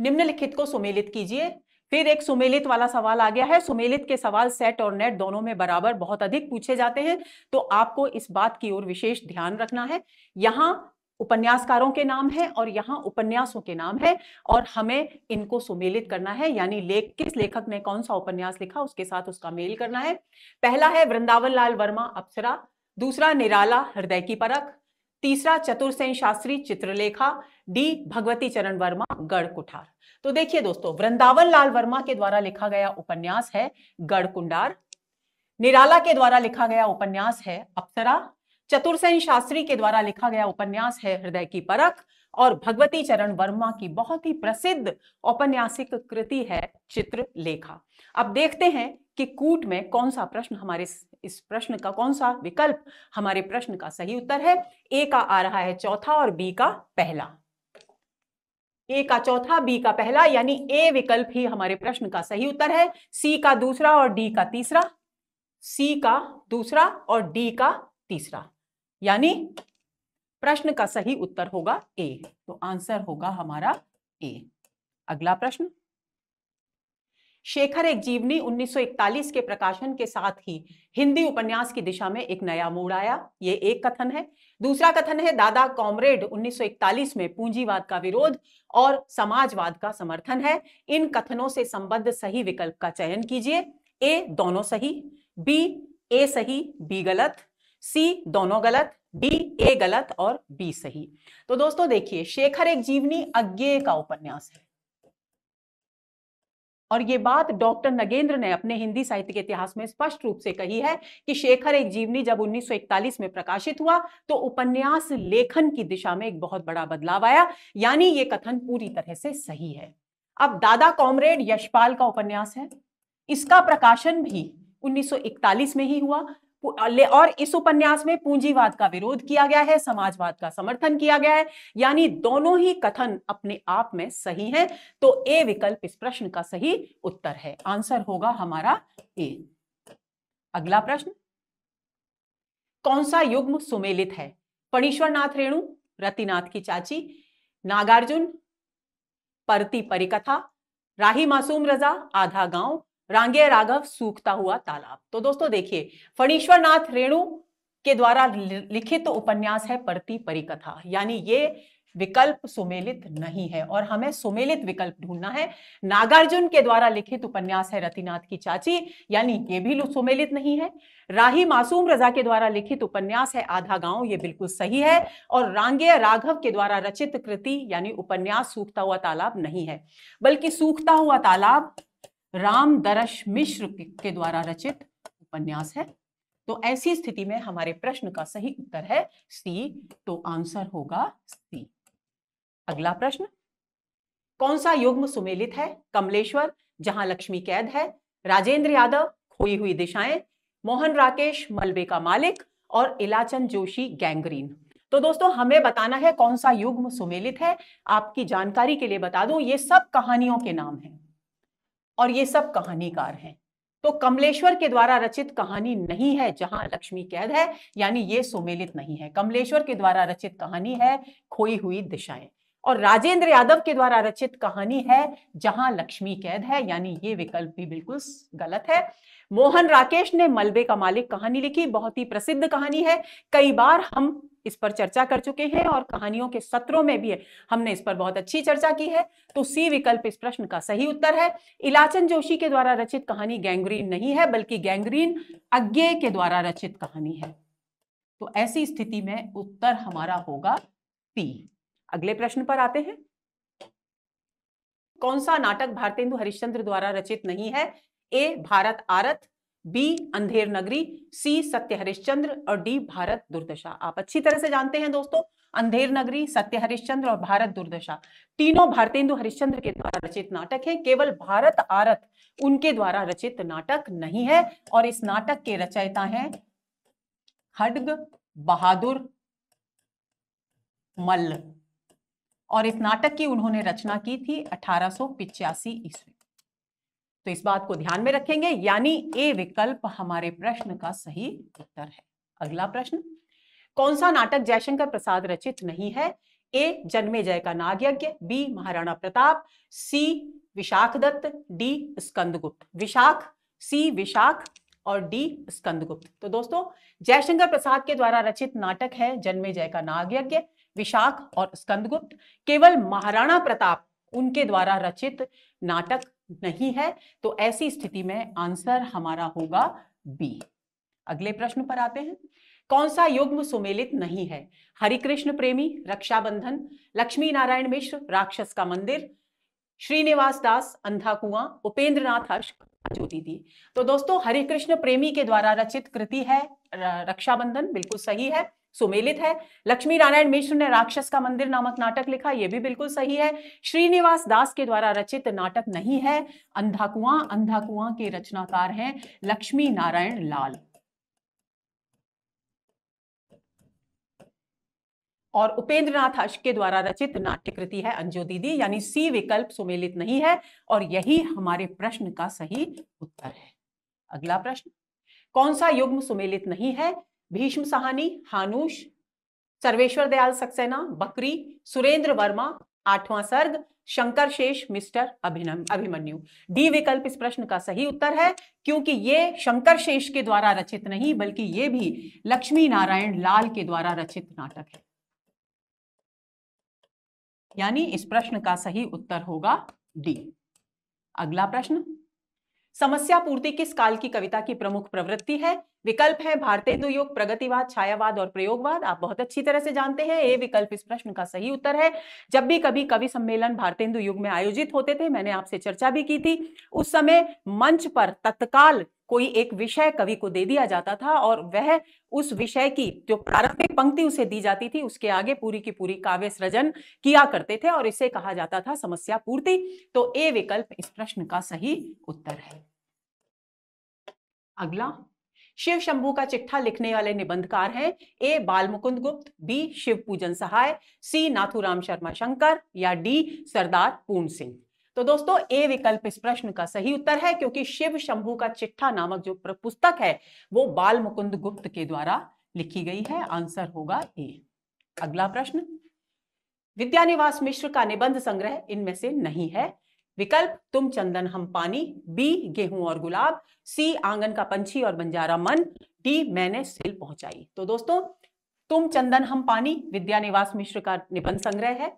निम्नलिखित को सुमेलित कीजिए फिर एक सुमेलित वाला सवाल आ गया है सुमेलित के सवाल सेट और नेट दोनों में बराबर बहुत अधिक पूछे जाते हैं तो आपको इस बात की ओर विशेष ध्यान रखना है यहां उपन्यासकारों के नाम है और यहाँ उपन्यासों के नाम है और हमें इनको सुमेलित करना है यानी लेख किस लेखक ने कौन सा उपन्यास लिखा उसके साथ उसका मेल करना है पहला है वृंदावन लाल वर्मा अप्सरा दूसरा निराला हृदय की परख तीसरा चतुर्सेन शास्त्री चित्रलेखा डी भगवती चरण वर्मा गढ़ कुठार तो देखिए दोस्तों वृंदावन लाल वर्मा के द्वारा लिखा गया उपन्यास है गढ़ कुंडार निराला के द्वारा लिखा गया उपन्यास है अप्सरा चतुर्सेन शास्त्री के द्वारा लिखा गया उपन्यास है हृदय की परख और भगवती चरण वर्मा की बहुत ही प्रसिद्ध औपन्यासिक कृति है चित्रलेखा अब देखते हैं कि कूट में कौन सा प्रश्न हमारे इस प्रश्न का कौन सा विकल्प हमारे प्रश्न का सही उत्तर है ए का आ रहा है चौथा और बी का पहला ए का चौथा बी का पहला यानी ए विकल्प ही हमारे प्रश्न का सही उत्तर है सी का दूसरा और डी का तीसरा सी का दूसरा और डी का तीसरा यानी प्रश्न का सही उत्तर होगा ए तो आंसर होगा हमारा ए अगला प्रश्न शेखर एक जीवनी 1941 के प्रकाशन के साथ ही हिंदी उपन्यास की दिशा में एक नया मोड़ आया ये एक कथन है दूसरा कथन है दादा कॉमरेड 1941 में पूंजीवाद का विरोध और समाजवाद का समर्थन है इन कथनों से संबद्ध सही विकल्प का चयन कीजिए ए दोनों सही बी ए सही बी गलत सी दोनों गलत डी ए गलत और बी सही तो दोस्तों देखिए शेखर एक जीवनी अज्ञे का उपन्यास है और ये बात डॉक्टर नगेंद्र ने अपने हिंदी साहित्य के इतिहास में स्पष्ट रूप से कही है कि शेखर एक जीवनी जब 1941 में प्रकाशित हुआ तो उपन्यास लेखन की दिशा में एक बहुत बड़ा बदलाव आया यानी ये कथन पूरी तरह से सही है अब दादा कॉमरेड यशपाल का उपन्यास है इसका प्रकाशन भी 1941 में ही हुआ और इस उपन्यास में पूंजीवाद का विरोध किया गया है समाजवाद का समर्थन किया गया है यानी दोनों ही कथन अपने आप में सही है तो ए विकल्प इस प्रश्न का सही उत्तर है आंसर होगा हमारा ए अगला प्रश्न कौन सा युग्म सुमेलित है फणीश्वरनाथ रेणु रतिनाथ की चाची नागार्जुन परती परिकथा राही मासूम रजा आधा गांव रांगे राघव सूखता हुआ तालाब तो दोस्तों देखिए फणीश्वर नाथ रेणु के द्वारा लिखित तो उपन्यास है प्रति परिकथा यानी ये विकल्प सुमेलित नहीं है और हमें सुमेलित विकल्प ढूंढना है नागार्जुन के द्वारा लिखित उपन्यास है रतिनाथ की चाची यानी ये भी सुमेलित नहीं है राही मासूम रजा के द्वारा लिखित उपन्यास है आधा गांव ये बिल्कुल सही है और रांगे राघव के द्वारा रचित कृति यानी उपन्यास सूखता हुआ तालाब नहीं है बल्कि सूखता हुआ तालाब राम दरश मिश्र के द्वारा रचित उपन्यास है तो ऐसी स्थिति में हमारे प्रश्न का सही उत्तर है सी तो आंसर होगा सी अगला प्रश्न कौन सा युग्म सुमेलित है कमलेश्वर जहां लक्ष्मी कैद है राजेंद्र यादव खोई हुई दिशाएं मोहन राकेश मलबे का मालिक और इलाचन जोशी गैंग्रीन तो दोस्तों हमें बताना है कौन सा युग्म सुमेलित है आपकी जानकारी के लिए बता दूं ये सब कहानियों के नाम हैं और ये सब कहानीकार हैं तो कमलेश्वर के द्वारा रचित कहानी नहीं है जहां लक्ष्मी कैद है यानी ये सुमेलित नहीं है कमलेश्वर के द्वारा रचित कहानी है खोई हुई दिशाएं और राजेंद्र यादव के द्वारा रचित कहानी है जहां लक्ष्मी कैद है यानी ये विकल्प भी बिल्कुल गलत है मोहन राकेश ने मलबे का मालिक कहानी लिखी बहुत ही प्रसिद्ध कहानी है कई बार हम इस पर चर्चा कर चुके हैं और कहानियों के सत्रों में भी है। हमने इस पर बहुत अच्छी चर्चा की है तो सी विकल्प इस प्रश्न का सही उत्तर है इलाचन जोशी के द्वारा रचित कहानी गैंग्रीन नहीं है बल्कि गैंग्रीन अज्ञे के द्वारा रचित कहानी है तो ऐसी स्थिति में उत्तर हमारा होगा पी अगले प्रश्न पर आते हैं कौन सा नाटक भारतेंदु हरिश्चंद्र द्वारा रचित नहीं है ए भारत आरत बी अंधेर नगरी सी सत्य हरिश्चंद्र और डी भारत दुर्दशा आप अच्छी तरह से जानते हैं दोस्तों अंधेर नगरी सत्य हरिश्चंद्र और भारत दुर्दशा तीनों भारतेंदु हरिश्चंद्र के द्वारा रचित नाटक है केवल भारत आरत उनके द्वारा रचित नाटक नहीं है और इस नाटक के रचयिता हैं हडग बहादुर मल्ल और इस नाटक की उन्होंने रचना की थी अठारह ईस्वी तो इस बात को ध्यान में रखेंगे यानी ए विकल्प हमारे प्रश्न का सही उत्तर है अगला प्रश्न कौन सा नाटक जयशंकर प्रसाद रचित नहीं है ए जन्मे जय का नाग यज्ञ B Maharana Pratap C Vishakh Datt D Skandagupta Vishakh C Vishakh और डी स्कंदगुप्त तो दोस्तों जयशंकर प्रसाद के द्वारा रचित नाटक है जन्मे जय का नाग यज्ञ विशाख और स्कंदगुप्त केवल महाराणा प्रताप उनके द्वारा रचित नाटक नहीं है तो ऐसी स्थिति में आंसर हमारा होगा बी अगले प्रश्न पर आते हैं कौन सा युग्म सुमेलित नहीं है हरिकृष्ण प्रेमी रक्षाबंधन लक्ष्मी नारायण मिश्र राक्षस का मंदिर श्रीनिवास दास अंधा कुआं उपेंद्रनाथ हर्ष होती थी तो दोस्तों हरे कृष्ण प्रेमी के द्वारा रचित कृति है रक्षाबंधन बिल्कुल सही है सुमेलित है लक्ष्मी नारायण मिश्र ने राक्षस का मंदिर नामक नाटक लिखा यह भी बिल्कुल सही है श्रीनिवास दास के द्वारा रचित नाटक नहीं है अंधा कुआं अंधा कुआं के रचनाकार हैं लक्ष्मी नारायण लाल और उपेंद्र नाथ के द्वारा रचित नाट्य कृति है अंजो दीदी यानी सी विकल्प सुमेलित नहीं है और यही हमारे प्रश्न का सही उत्तर है अगला प्रश्न कौन सा युग्म सुमेलित नहीं है भीष्म सहानी हानुष सर्वेश्वर दयाल सक्सेना बकरी सुरेंद्र वर्मा आठवां सर्ग शंकर शेष मिस्टर अभिनम अभिमन्यु डी विकल्प इस प्रश्न का सही उत्तर है क्योंकि ये शंकर शेष के द्वारा रचित नहीं बल्कि ये भी लक्ष्मी नारायण लाल के द्वारा रचित नाटक है यानी इस प्रश्न का सही उत्तर होगा डी अगला प्रश्न समस्या पूर्ति किस काल की कविता की प्रमुख प्रवृत्ति है विकल्प है भारतीय युग प्रगतिवाद छायावाद और प्रयोगवाद आप बहुत अच्छी तरह से जानते हैं ये विकल्प इस प्रश्न का सही उत्तर है जब भी कभी कवि सम्मेलन भारतेंदु युग में आयोजित होते थे मैंने आपसे चर्चा भी की थी उस समय मंच पर तत्काल कोई एक विषय कवि को दे दिया जाता था और वह उस विषय की जो प्रारंभिक पंक्ति उसे दी जाती थी उसके आगे पूरी की पूरी काव्य सृजन किया करते थे और इसे कहा जाता था समस्या पूर्ति तो ए विकल्प इस प्रश्न का सही उत्तर है अगला शिव शंभू का चिट्ठा लिखने वाले निबंधकार हैं ए बाल मुकुंद गुप्त बी शिव पूजन सहाय सी नाथुराम शर्मा शंकर या डी सरदार पूर्ण सिंह तो दोस्तों ए विकल्प इस प्रश्न का सही उत्तर है क्योंकि शिव शंभु का चिट्ठा नामक जो पुस्तक है वो बाल मुकुंद गुप्त के द्वारा लिखी गई है आंसर होगा ए अगला प्रश्न विद्यानिवास मिश्र का निबंध संग्रह इनमें से नहीं है विकल्प तुम चंदन हम पानी बी गेहूं और गुलाब सी आंगन का पंछी और बंजारा मन डी मैंने सिल पहुंचाई तो दोस्तों तुम चंदन हम पानी विद्यानिवास मिश्र का निबंध संग्रह है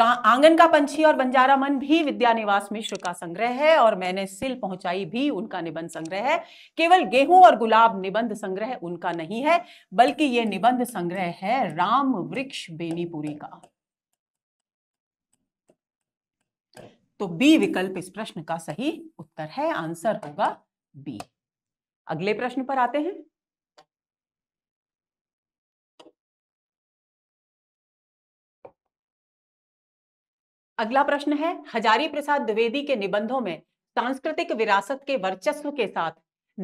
आंगन का पंछी और बंजारा मन भी विद्या निवास मिश्र का संग्रह है और मैंने सिल पहुंचाई भी उनका निबंध संग्रह है केवल गेहूं और गुलाब निबंध संग्रह उनका नहीं है बल्कि ये निबंध संग्रह है राम वृक्ष बेनीपुरी का तो बी विकल्प इस प्रश्न का सही उत्तर है आंसर होगा बी अगले प्रश्न पर आते हैं अगला प्रश्न है हजारी प्रसाद द्विवेदी के निबंधों में सांस्कृतिक विरासत के वर्चस्व के साथ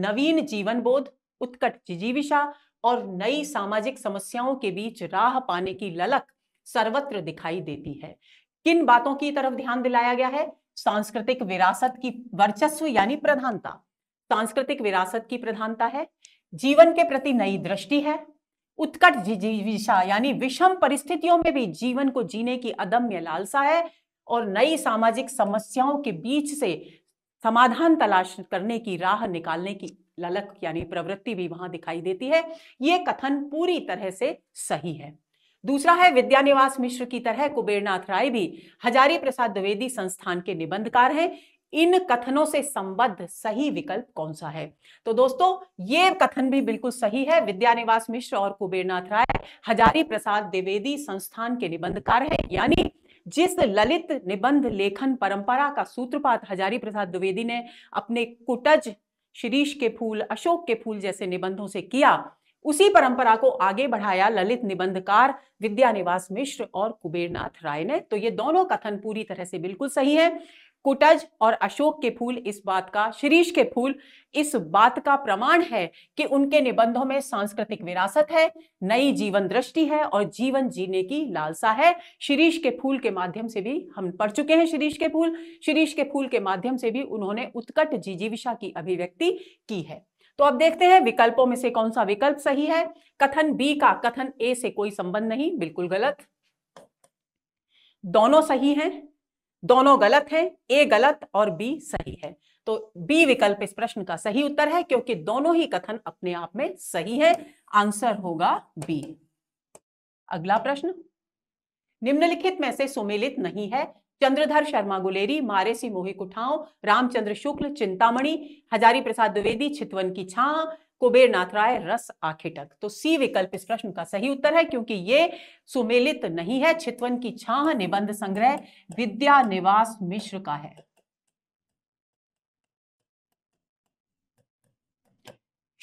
नवीन जीवन बोध उत्कट जिजीविशा और नई सामाजिक समस्याओं के बीच राह पाने की ललक सर्वत्र दिखाई देती है किन बातों की तरफ ध्यान दिलाया गया है सांस्कृतिक विरासत की वर्चस्व यानी प्रधानता सांस्कृतिक विरासत की प्रधानता है जीवन के प्रति नई दृष्टि है उत्कट जिजीविशा यानी विषम परिस्थितियों में भी जीवन को जीने की अदम्य लालसा है और नई सामाजिक समस्याओं के बीच से समाधान तलाश करने की राह निकालने की ललक यानी प्रवृत्ति भी वहां दिखाई देती है ये कथन पूरी तरह से सही है दूसरा है विद्यानिवास मिश्र की तरह कुबेरनाथ राय भी हजारी प्रसाद द्विवेदी संस्थान के निबंधकार हैं इन कथनों से संबद्ध सही विकल्प कौन सा है तो दोस्तों ये कथन भी बिल्कुल सही है विद्यानिवास मिश्र और कुबेरनाथ राय हजारी प्रसाद द्विवेदी संस्थान के निबंधकार हैं यानी जिस ललित निबंध लेखन परंपरा का सूत्रपात हजारी प्रसाद द्विवेदी ने अपने कुटज शिरीष के फूल अशोक के फूल जैसे निबंधों से किया उसी परंपरा को आगे बढ़ाया ललित निबंधकार विद्यानिवास मिश्र और कुबेरनाथ राय ने तो ये दोनों कथन पूरी तरह से बिल्कुल सही है कुटज और अशोक के फूल इस बात का शिरीष के फूल इस बात का प्रमाण है कि उनके निबंधों में सांस्कृतिक विरासत है नई जीवन दृष्टि है और जीवन जीने की लालसा है शिरीष के फूल के माध्यम से भी हम पढ़ चुके हैं शिरीष के फूल शिरीष के फूल के माध्यम से भी उन्होंने उत्कट जिजीविशा की अभिव्यक्ति की है तो अब देखते हैं विकल्पों में से कौन सा विकल्प सही है कथन बी का कथन ए से कोई संबंध नहीं बिल्कुल गलत दोनों सही हैं दोनों गलत हैं ए गलत और बी सही है तो बी विकल्प इस प्रश्न का सही उत्तर है क्योंकि दोनों ही कथन अपने आप में सही है आंसर होगा बी अगला प्रश्न निम्नलिखित में से सुमेलित नहीं है चंद्रधर शर्मा गुलेरी मारेसी मोहित कुठाओं रामचंद्र शुक्ल चिंतामणि हजारी प्रसाद द्विवेदी छितवन की छां कुबेर नाथ राय रस आखिटक तो सी विकल्प इस प्रश्न का सही उत्तर है क्योंकि ये सुमेलित नहीं है छितवन की छाह निबंध संग्रह विद्या निवास मिश्र का है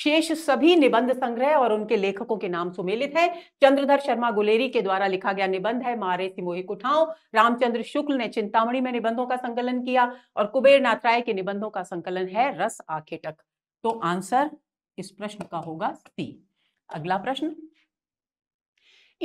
शेष सभी निबंध संग्रह और उनके लेखकों के नाम सुमेलित है चंद्रधर शर्मा गुलेरी के द्वारा लिखा गया निबंध है मारे सिमोही कुठाओ रामचंद्र शुक्ल ने चिंतामणि में निबंधों का संकलन किया और कुबेर नाथ राय के निबंधों का संकलन है रस आखेटक तो आंसर इस प्रश्न का होगा सी अगला प्रश्न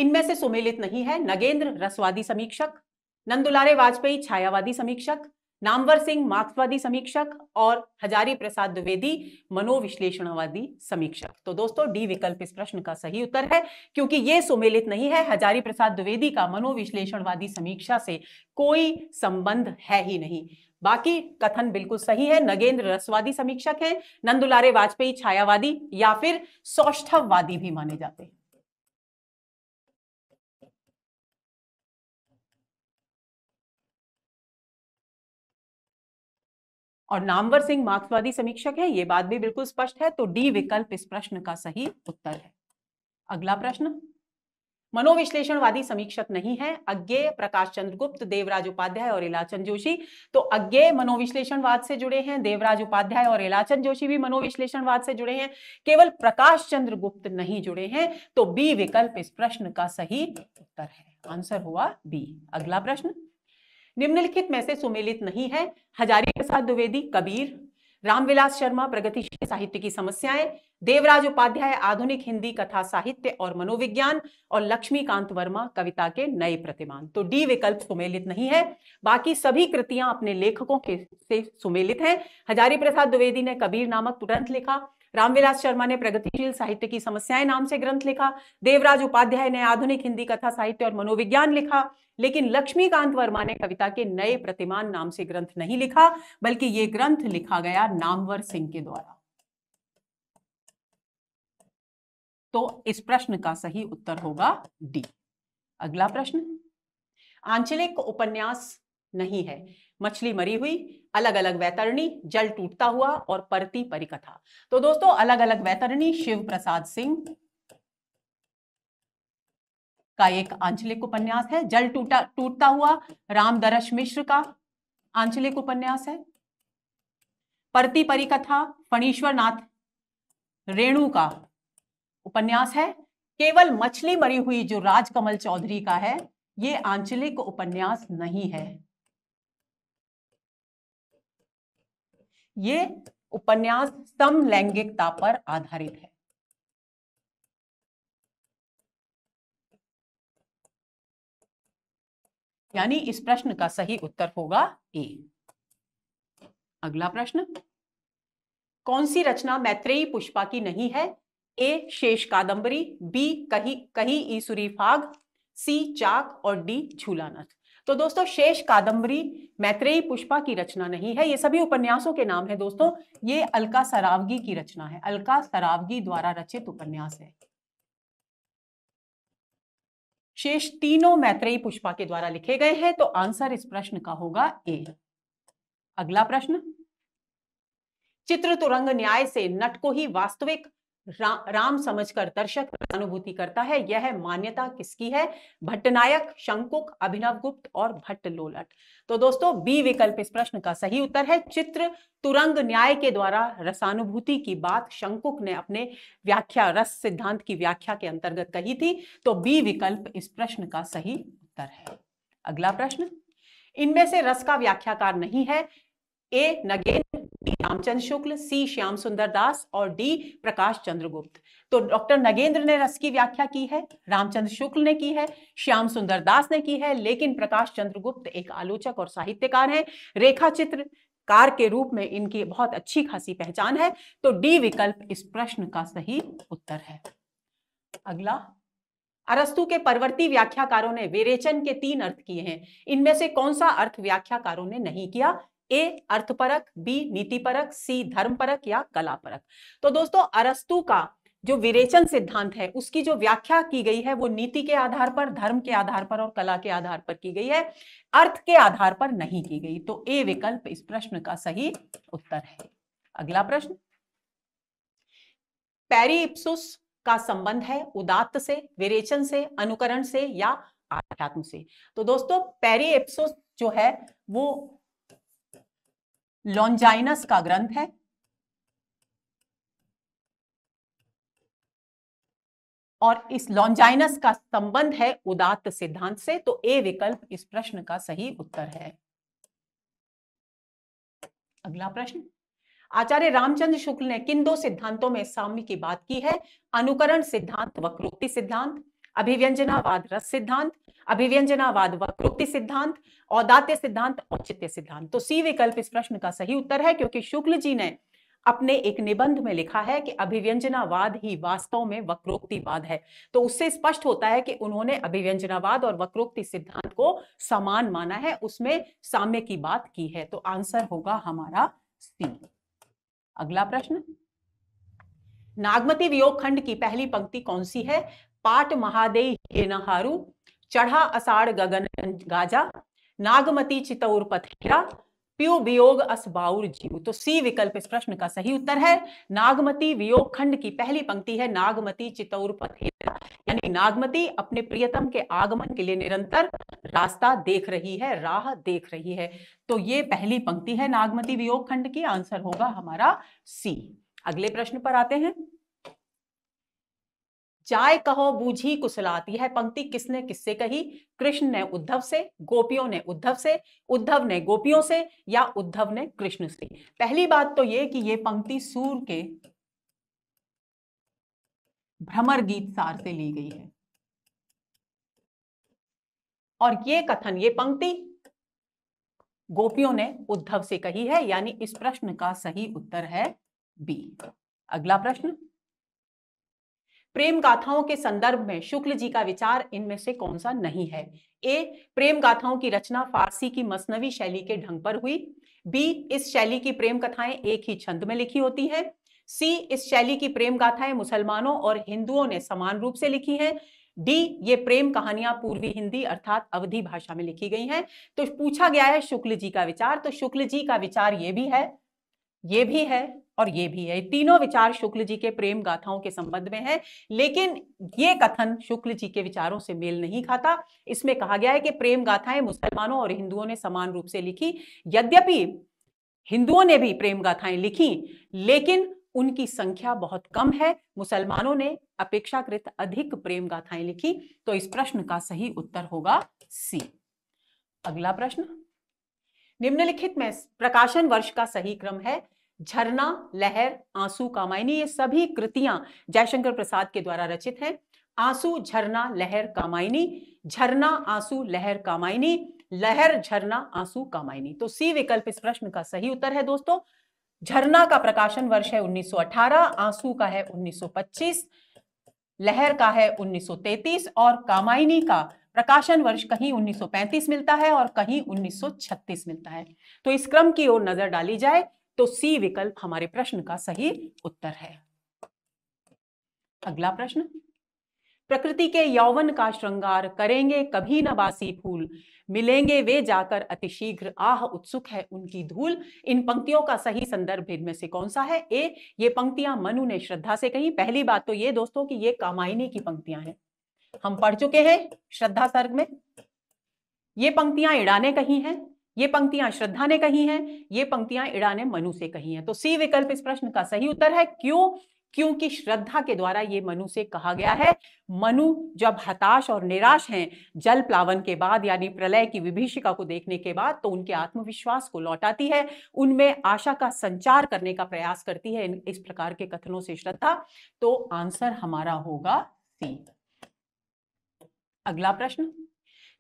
इनमें से सुमेलित नहीं है नगेंद्र रसवादी समीक्षक नंदुलारे वाजपेयी छायावादी समीक्षक नामवर सिंह मार्क्सवादी समीक्षक और हजारी प्रसाद द्विवेदी मनोविश्लेषणवादी समीक्षक तो दोस्तों डी विकल्प इस प्रश्न का सही उत्तर है क्योंकि ये सुमेलित नहीं है हजारी प्रसाद द्विवेदी का मनोविश्लेषणवादी समीक्षा से कोई संबंध है ही नहीं बाकी कथन बिल्कुल सही है नगेंद्र रसवादी समीक्षक है नंदुलारे वाजपेयी छायावादी या फिर सौष्ठववादी भी माने जाते हैं और नामवर सिंह मार्क्सवादी समीक्षक है यह बात भी बिल्कुल स्पष्ट है तो डी विकल्प इस प्रश्न का सही उत्तर है अगला प्रश्न मनोविश्लेषणवादी समीक्षक नहीं है अज्ञे प्रकाश चंद्र गुप्त देवराज उपाध्याय और इलाचन जोशी तो अज्ञे मनोविश्लेषणवाद से जुड़े हैं देवराज उपाध्याय और इलाचन जोशी भी मनोविश्लेषणवाद से जुड़े हैं केवल प्रकाश चंद्र गुप्त नहीं जुड़े हैं तो बी विकल्प इस प्रश्न का सही उत्तर है आंसर हुआ बी अगला प्रश्न निम्नलिखित में से सुमेलित नहीं है हजारी प्रसाद द्विवेदी कबीर रामविलास शर्मा प्रगतिशील साहित्य की समस्याएं देवराज उपाध्याय आधुनिक हिंदी कथा साहित्य और मनोविज्ञान और लक्ष्मीकांत वर्मा कविता के नए प्रतिमान तो डी विकल्प सुमेलित नहीं है बाकी सभी कृतियां अपने लेखकों के से सुमेलित हैं हजारी प्रसाद द्विवेदी ने कबीर नामक तुरंत लिखा रामविलास शर्मा ने प्रगतिशील साहित्य की समस्याएं नाम से ग्रंथ लिखा देवराज उपाध्याय ने आधुनिक हिंदी कथा साहित्य और मनोविज्ञान लिखा लेकिन लक्ष्मीकांत वर्मा ने कविता के नए प्रतिमान नाम से ग्रंथ नहीं लिखा बल्कि ये ग्रंथ लिखा गया नामवर सिंह के द्वारा तो इस प्रश्न का सही उत्तर होगा डी अगला प्रश्न आंचलिक उपन्यास नहीं है मछली मरी हुई अलग अलग वैतरणी जल टूटता हुआ और परती परिकथा तो दोस्तों अलग अलग वैतरणी शिव प्रसाद सिंह का एक आंचलिक उपन्यास है जल टूटा टूटता हुआ रामदरश मिश्र का आंचलिक उपन्यास है परती परिकथा फणीश्वर नाथ रेणु का उपन्यास है केवल मछली मरी हुई जो राजकमल चौधरी का है ये आंचलिक उपन्यास नहीं है ये उपन्यास समलैंगिकता पर आधारित है यानी इस प्रश्न का सही उत्तर होगा ए अगला प्रश्न कौन सी रचना मैत्रेयी पुष्पा की नहीं है ए शेष कादंबरी बी कही कही ईसुरी फाग सी चाक और डी झूलानाथ तो दोस्तों शेष कादम्बरी मैत्रेयी पुष्पा की रचना नहीं है ये सभी उपन्यासों के नाम है दोस्तों ये अलका सरावगी की रचना है अलका सरावगी द्वारा रचित उपन्यास है शेष तीनों मैत्रेयी पुष्पा के द्वारा लिखे गए हैं तो आंसर इस प्रश्न का होगा ए अगला प्रश्न चित्र तुरंग न्याय से नट को ही वास्तविक रा, राम समझकर दर्शक अनुभूति करता है यह मान्यता किसकी है भट्टनायक शंकुक अभिनव गुप्त और भट्ट लोलट तो दोस्तों बी विकल्प इस प्रश्न का सही उत्तर है चित्र तुरंग न्याय के द्वारा रसानुभूति की बात शंकुक ने अपने व्याख्या रस सिद्धांत की व्याख्या के अंतर्गत कही थी तो बी विकल्प इस प्रश्न का सही उत्तर है अगला प्रश्न इनमें से रस का व्याख्याकार नहीं है A Nagen D Ramchandra Shukla C Shyam Sundar Das और डी प्रकाश चंद्रगुप्त तो डॉक्टर नगेंद्र ने रस की व्याख्या की है रामचंद्र शुक्ल ने की है श्याम सुंदर दास ने की है लेकिन प्रकाश चंद्रगुप्त एक आलोचक और साहित्यकार हैं रेखा चित्र कार के रूप में इनकी बहुत अच्छी खासी पहचान है तो डी विकल्प इस प्रश्न का सही उत्तर है अगला अरस्तु के परवर्ती व्याख्याकारों ने विरेचन के तीन अर्थ किए हैं इनमें से कौन सा अर्थ व्याख्याकारों ने नहीं किया ए अर्थपरक बी नीतिपरक सी धर्मपरक या कलापरक तो दोस्तों अरस्तु का जो विरेचन सिद्धांत है उसकी जो व्याख्या की गई है वो नीति के आधार पर धर्म के आधार पर और कला के आधार पर की गई है अर्थ के आधार पर नहीं की गई तो ए विकल्प इस प्रश्न का सही उत्तर है अगला प्रश्न पेरिप्सुस का संबंध है उदात्त से विरेचन से अनुकरण से या आध्यात्म से तो दोस्तों पेरिएप्सोस जो है वो लॉन्जाइनस का ग्रंथ है और इस लॉन्जाइनस का संबंध है उदात्त सिद्धांत से तो ए विकल्प इस प्रश्न का सही उत्तर है अगला प्रश्न आचार्य रामचंद्र शुक्ल ने किन दो सिद्धांतों में साम्य की बात की है अनुकरण सिद्धांत व सिद्धांत अभिव्यंजनावाद रस सिद्धांत अभिव्यंजनावाद वक्रोक्ति सिद्धांत औदात्य सिद्धांत औचित्य सिद्धांत तो सी विकल्प इस प्रश्न का सही उत्तर है क्योंकि शुक्ल जी ने अपने एक निबंध में लिखा है कि अभिव्यंजनावाद ही वास्तव में वक्रोक्तिवाद है तो उससे स्पष्ट होता है कि उन्होंने अभिव्यंजनावाद और वक्रोक्ति सिद्धांत को समान माना है उसमें साम्य की बात की है तो आंसर होगा हमारा सी अगला प्रश्न नागमती वियोग खंड की पहली पंक्ति कौन सी है पाट महादेव हेनहारु चढ़ा अषाढ़ गगन गाजा नागमती चितौर पथेरा प्यू वियोग असबाउर जीव तो सी विकल्प इस प्रश्न का सही उत्तर है नागमती वियोग खंड की पहली पंक्ति है नागमती चितौर पथेरा यानी नागमती अपने प्रियतम के आगमन के लिए निरंतर रास्ता देख रही है राह देख रही है तो ये पहली पंक्ति है नागमती वियोग खंड की आंसर होगा हमारा सी अगले प्रश्न पर आते हैं चाय कहो बूझी कुसलाती है पंक्ति किसने किससे कही कृष्ण ने उद्धव से गोपियों ने उद्धव से उद्धव ने गोपियों से या उद्धव ने कृष्ण से पहली बात तो ये कि ये पंक्ति सूर के भ्रमर गीत सार से ली गई है और ये कथन ये पंक्ति गोपियों ने उद्धव से कही है यानी इस प्रश्न का सही उत्तर है बी अगला प्रश्न प्रेम गाथाओं के संदर्भ में शुक्ल जी का विचार इनमें से कौन सा नहीं है ए प्रेम गाथाओं की रचना फारसी की मसनवी शैली के ढंग पर हुई बी इस शैली की प्रेम कथाएं एक ही छंद में लिखी होती है सी इस शैली की प्रेम गाथाएं मुसलमानों और हिंदुओं ने समान रूप से लिखी है डी ये प्रेम कहानियां पूर्वी हिंदी अर्थात अवधि भाषा में लिखी गई हैं तो पूछा गया है शुक्ल जी का विचार तो शुक्ल जी का विचार ये भी है ये भी है और ये भी है तीनों विचार शुक्ल जी के प्रेम गाथाओं के संबंध में है लेकिन ये कथन शुक्ल जी के विचारों से मेल नहीं खाता इसमें कहा गया है कि प्रेम गाथाएं मुसलमानों और हिंदुओं ने समान रूप से लिखी यद्यपि हिंदुओं ने भी प्रेम गाथाएं लिखी लेकिन उनकी संख्या बहुत कम है मुसलमानों ने अपेक्षाकृत अधिक प्रेम गाथाएं लिखी तो इस प्रश्न का सही उत्तर होगा सी अगला प्रश्न निम्नलिखित में प्रकाशन वर्ष का सही क्रम है झरना लहर आंसू कामायनी ये सभी कृतियां जयशंकर प्रसाद के द्वारा रचित हैं आंसू झरना लहर कामायनी झरना आंसू लहर कामायनी लहर झरना आंसू कामायनी तो सी विकल्प इस प्रश्न का सही उत्तर है दोस्तों झरना का प्रकाशन वर्ष है 1918 आंसू का है 1925 लहर का है 1933 और कामायनी का प्रकाशन वर्ष कहीं 1935 मिलता है और कहीं 1936 मिलता है तो इस क्रम की ओर नजर डाली जाए तो सी विकल्प हमारे प्रश्न का सही उत्तर है अगला प्रश्न प्रकृति के यौवन का श्रृंगार करेंगे कभी न बासी फूल मिलेंगे वे जाकर अतिशीघ्र आह उत्सुक है उनकी धूल इन पंक्तियों का सही संदर्भ इनमें से कौन सा है ए ये पंक्तियां मनु ने श्रद्धा से कही पहली बात तो ये दोस्तों कि ये कामायनी की पंक्तियां हैं हम पढ़ चुके हैं श्रद्धा सर्ग में ये पंक्तियां इड़ाने कही हैं ये पंक्तियां श्रद्धा ने कही हैं ये पंक्तियां इड़ा ने मनु से कही हैं तो सी विकल्प इस प्रश्न का सही उत्तर है क्यों क्योंकि श्रद्धा के द्वारा ये मनु से कहा गया है मनु जब हताश और निराश हैं जल प्लावन के बाद यानी प्रलय की विभीषिका को देखने के बाद तो उनके आत्मविश्वास को लौटाती है उनमें आशा का संचार करने का प्रयास करती है इस प्रकार के कथनों से श्रद्धा तो आंसर हमारा होगा सी अगला प्रश्न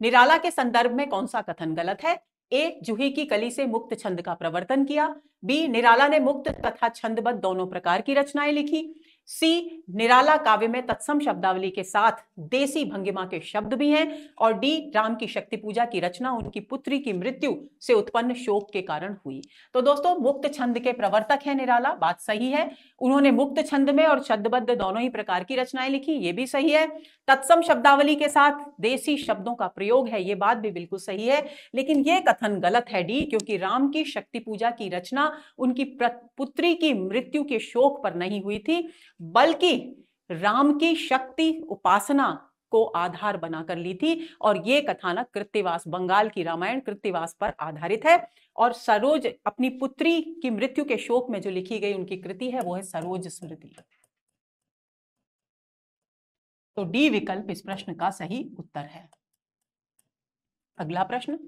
निराला के संदर्भ में कौन सा कथन गलत है ए जूही की कली से मुक्त छंद का प्रवर्तन किया बी निराला ने मुक्त तथा छंदबद्ध दोनों प्रकार की रचनाएं लिखी सी निराला काव्य में तत्सम शब्दावली के साथ देसी भंगिमा के शब्द भी हैं और डी राम की शक्ति पूजा की रचना उनकी पुत्री की मृत्यु से उत्पन्न शोक के कारण हुई तो दोस्तों मुक्त छंद के प्रवर्तक हैं निराला बात सही है उन्होंने मुक्त छंद में और शब्दबद्ध दोनों ही प्रकार की रचनाएं लिखी ये भी सही है तत्सम शब्दावली के साथ देसी शब्दों का प्रयोग है ये बात भी बिल्कुल सही है लेकिन ये कथन गलत है डी क्योंकि राम की शक्ति पूजा की रचना उनकी पुत्री की मृत्यु के शोक पर नहीं हुई थी बल्कि राम की शक्ति उपासना को आधार बनाकर ली थी और ये कथानक कृतिवास बंगाल की रामायण कृतिवास पर आधारित है और सरोज अपनी पुत्री की मृत्यु के शोक में जो लिखी गई उनकी कृति है वो है सरोज स्मृति तो डी विकल्प इस प्रश्न का सही उत्तर है अगला प्रश्न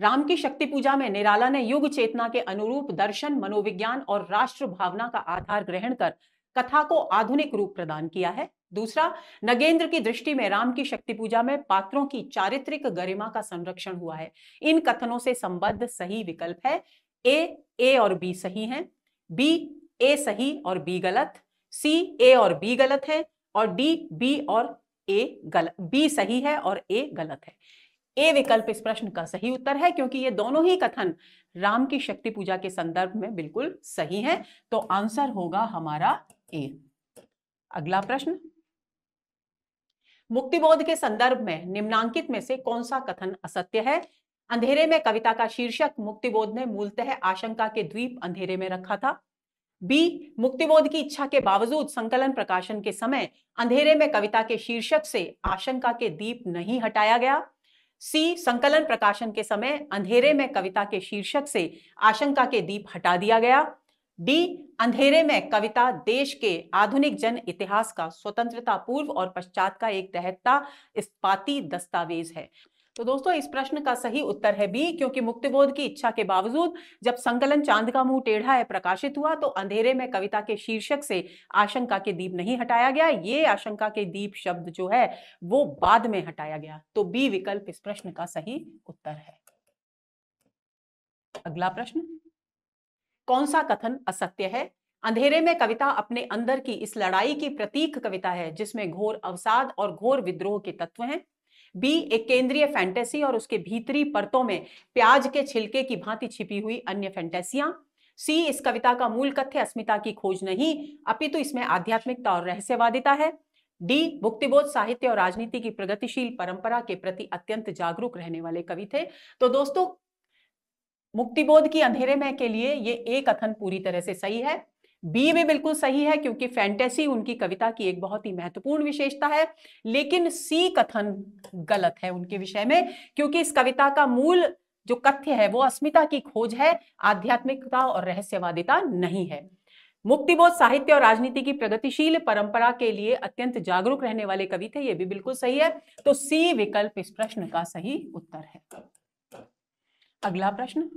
राम की शक्ति पूजा में निराला ने युग चेतना के अनुरूप दर्शन मनोविज्ञान और राष्ट्र भावना का आधार ग्रहण कर कथा को आधुनिक रूप प्रदान किया है दूसरा नगेंद्र की दृष्टि में राम की शक्ति पूजा में पात्रों की चारित्रिक गरिमा का संरक्षण हुआ है इन कथनों से संबद्ध सही विकल्प है ए ए और बी सही हैं बी ए सही और बी गलत सी ए और बी गलत है और डी बी और ए गलत बी सही है और ए गलत है ए विकल्प इस प्रश्न का सही उत्तर है क्योंकि ये दोनों ही कथन राम की शक्ति पूजा के संदर्भ में बिल्कुल सही है तो आंसर होगा हमारा ए अगला प्रश्न मुक्तिबोध के संदर्भ में निम्नांकित में से कौन सा कथन असत्य है अंधेरे में कविता का शीर्षक मुक्तिबोध ने मूलतः आशंका के द्वीप अंधेरे में रखा था बी मुक्तिबोध की इच्छा के बावजूद संकलन प्रकाशन के समय अंधेरे में कविता के शीर्षक से आशंका के दीप नहीं हटाया गया सी संकलन प्रकाशन के समय अंधेरे में कविता के शीर्षक से आशंका के दीप हटा दिया गया डी अंधेरे में कविता देश के आधुनिक जन इतिहास का स्वतंत्रता पूर्व और पश्चात का एक दहता इस्पाती दस्तावेज है तो दोस्तों इस प्रश्न का सही उत्तर है बी क्योंकि मुक्तिबोध की इच्छा के बावजूद जब संकलन चांद का मुंह टेढ़ा है प्रकाशित हुआ तो अंधेरे में कविता के शीर्षक से आशंका के दीप नहीं हटाया गया ये आशंका के दीप शब्द जो है वो बाद में हटाया गया तो बी विकल्प इस प्रश्न का सही उत्तर है अगला प्रश्न कौन सा कथन असत्य है अंधेरे में कविता अपने अंदर की इस लड़ाई की प्रतीक कविता है जिसमें घोर अवसाद और घोर विद्रोह के तत्व हैं बी एक केंद्रीय फैंटेसी और उसके भीतरी परतों में प्याज के छिलके की भांति छिपी हुई अन्य फैंटेसियां सी इस कविता का मूल कथ्य अस्मिता की खोज नहीं अपितु इसमें आध्यात्मिकता और रहस्यवादिता है डी भुक्तिबोध साहित्य और राजनीति की प्रगतिशील परंपरा के प्रति अत्यंत जागरूक रहने वाले कवि थे तो दोस्तों मुक्तिबोध की अंधेरे में के लिए ये एक कथन पूरी तरह से सही है बी भी बिल्कुल सही है क्योंकि फैंटेसी उनकी कविता की एक बहुत ही महत्वपूर्ण विशेषता है लेकिन सी कथन गलत है उनके विषय में क्योंकि इस कविता का मूल जो कथ्य है वो अस्मिता की खोज है आध्यात्मिकता और रहस्यवादिता नहीं है मुक्तिबोध साहित्य और राजनीति की प्रगतिशील परंपरा के लिए अत्यंत जागरूक रहने वाले कवि थे ये भी बिल्कुल सही है तो सी विकल्प इस प्रश्न का सही उत्तर है अगला प्रश्न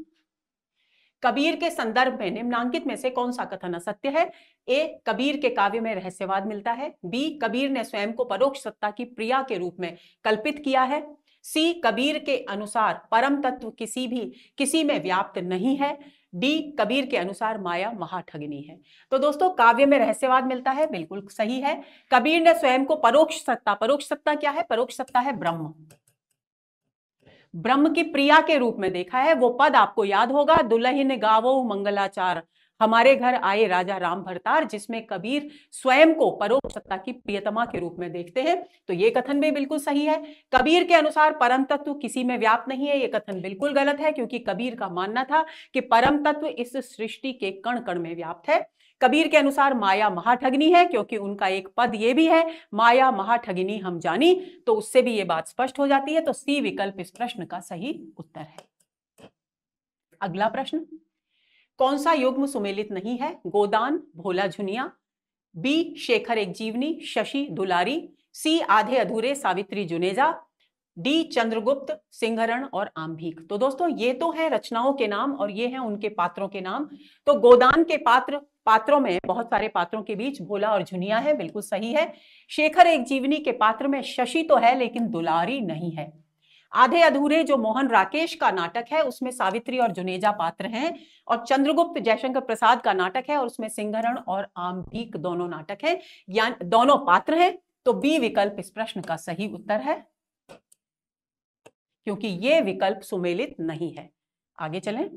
कबीर के संदर्भ में निम्नांकित में से कौन सा कथन असत्य है ए कबीर के काव्य में रहस्यवाद मिलता है बी कबीर ने स्वयं को परोक्ष सत्ता की प्रिया के रूप में कल्पित किया है सी कबीर के अनुसार परम तत्व किसी भी किसी में व्याप्त नहीं है डी कबीर के अनुसार माया महाठगनी है तो दोस्तों काव्य में रहस्यवाद मिलता है बिल्कुल सही है कबीर ने स्वयं को परोक्ष सत्ता परोक्ष सत्ता क्या है परोक्ष सत्ता है ब्रह्म ब्रह्म की प्रिया के रूप में देखा है वो पद आपको याद होगा दुल्हिन गावो मंगलाचार हमारे घर आए राजा राम भरतार जिसमें कबीर स्वयं को परोक्ष सत्ता की प्रियतमा के रूप में देखते हैं तो ये कथन भी बिल्कुल सही है कबीर के अनुसार परम तत्व किसी में व्याप्त नहीं है ये कथन बिल्कुल गलत है क्योंकि कबीर का मानना था कि परम तत्व इस सृष्टि के कण कण में व्याप्त है कबीर के अनुसार माया महाठगनी है क्योंकि उनका एक पद ये भी है माया महाठगिनी हम जानी तो उससे भी ये बात स्पष्ट हो जाती है तो सी विकल्प इस प्रश्न का सही उत्तर है अगला प्रश्न कौन सा युग्म सुमेलित नहीं है गोदान भोला झुनिया बी शेखर एक जीवनी शशि दुलारी सी आधे अधूरे सावित्री जुनेजा डी चंद्रगुप्त सिंहरण और आम्भीक तो दोस्तों ये तो है रचनाओं के नाम और ये हैं उनके पात्रों के नाम तो गोदान के पात्र पात्रों में बहुत सारे पात्रों के बीच भोला और झुनिया है बिल्कुल सही है शेखर एक जीवनी के पात्र में शशि तो है लेकिन दुलारी नहीं है आधे अधूरे जो मोहन राकेश का नाटक है उसमें सावित्री और जुनेजा पात्र हैं और चंद्रगुप्त जयशंकर प्रसाद का नाटक है और उसमें सिंघरण और आमभीक दोनों नाटक है या दोनों पात्र हैं तो बी विकल्प इस प्रश्न का सही उत्तर है क्योंकि ये विकल्प सुमेलित नहीं है आगे चलें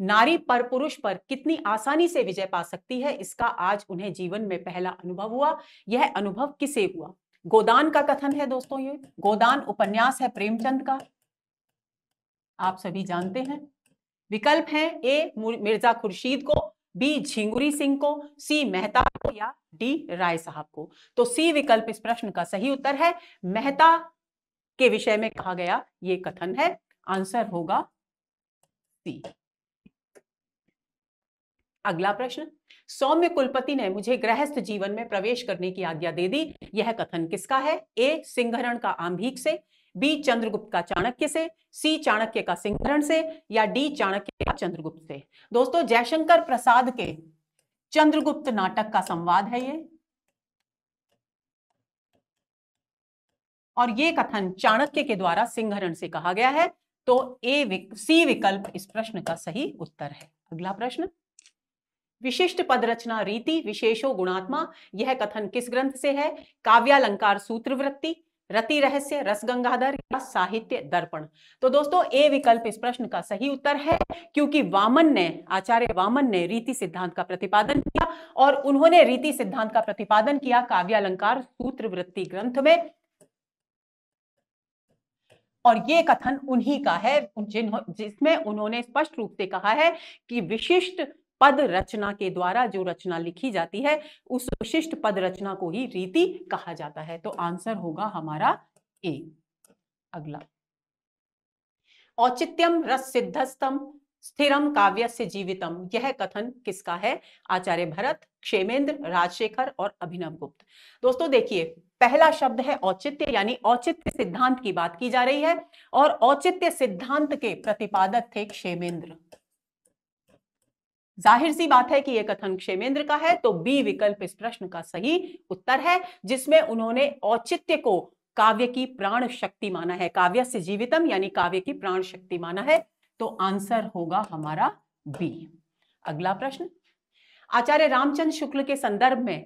नारी पर पुरुष पर कितनी आसानी से विजय पा सकती है इसका आज उन्हें जीवन में पहला अनुभव हुआ यह अनुभव किसे हुआ गोदान का कथन है दोस्तों ये गोदान उपन्यास है प्रेमचंद का आप सभी जानते हैं विकल्प हैं ए मिर्जा खुर्शीद को बी झिंगुरी सिंह को सी मेहता को या डी राय साहब को तो सी विकल्प इस प्रश्न का सही उत्तर है मेहता के विषय में कहा गया ये कथन है आंसर होगा सी अगला प्रश्न सौम्य कुलपति ने मुझे गृहस्थ जीवन में प्रवेश करने की आज्ञा दे दी यह कथन किसका है ए सिंहरण का आंभीक से बी चंद्रगुप्त का चाणक्य से सी चाणक्य का सिंहरण से या डी चाणक्य का चंद्रगुप्त से दोस्तों जयशंकर प्रसाद के चंद्रगुप्त नाटक का संवाद है ये और ये कथन चाणक्य के द्वारा सिंहरण से कहा गया है तो ए विक, सी विकल्प इस प्रश्न का सही उत्तर है अगला प्रश्न विशिष्ट पदरचना रीति विशेषो गुणात्मा यह कथन किस ग्रंथ से है काव्यालंकार सूत्रवृत्ति रति रहस्य रस गंगाधर या साहित्य दर्पण तो दोस्तों ए विकल्प इस प्रश्न का सही उत्तर है क्योंकि वामन ने आचार्य वामन ने रीति सिद्धांत का प्रतिपादन किया और उन्होंने रीति सिद्धांत का प्रतिपादन किया काव्यालंकार सूत्र वृत्ति ग्रंथ में और ये कथन उन्हीं का है जिन्हों जिसमें उन्होंने स्पष्ट रूप से कहा है कि विशिष्ट पद रचना के द्वारा जो रचना लिखी जाती है उस विशिष्ट पद रचना को ही रीति कहा जाता है तो आंसर होगा हमारा ए अगला औचित्यम रस सिद्धस्तम स्थिरम से जीवितम यह कथन किसका है आचार्य भरत क्षेमेंद्र राजशेखर और अभिनव गुप्त दोस्तों देखिए पहला शब्द है औचित्य यानी औचित्य सिद्धांत की बात की जा रही है और औचित्य सिद्धांत के प्रतिपादक थे क्षेमेंद्र जाहिर सी बात है कि यह कथन क्षेमेंद्र का है तो बी विकल्प इस प्रश्न का सही उत्तर है जिसमें उन्होंने औचित्य को काव्य की प्राण शक्ति माना है काव्य से जीवितम यानी काव्य की प्राण शक्ति माना है तो आंसर होगा हमारा बी अगला प्रश्न आचार्य रामचंद्र शुक्ल के संदर्भ में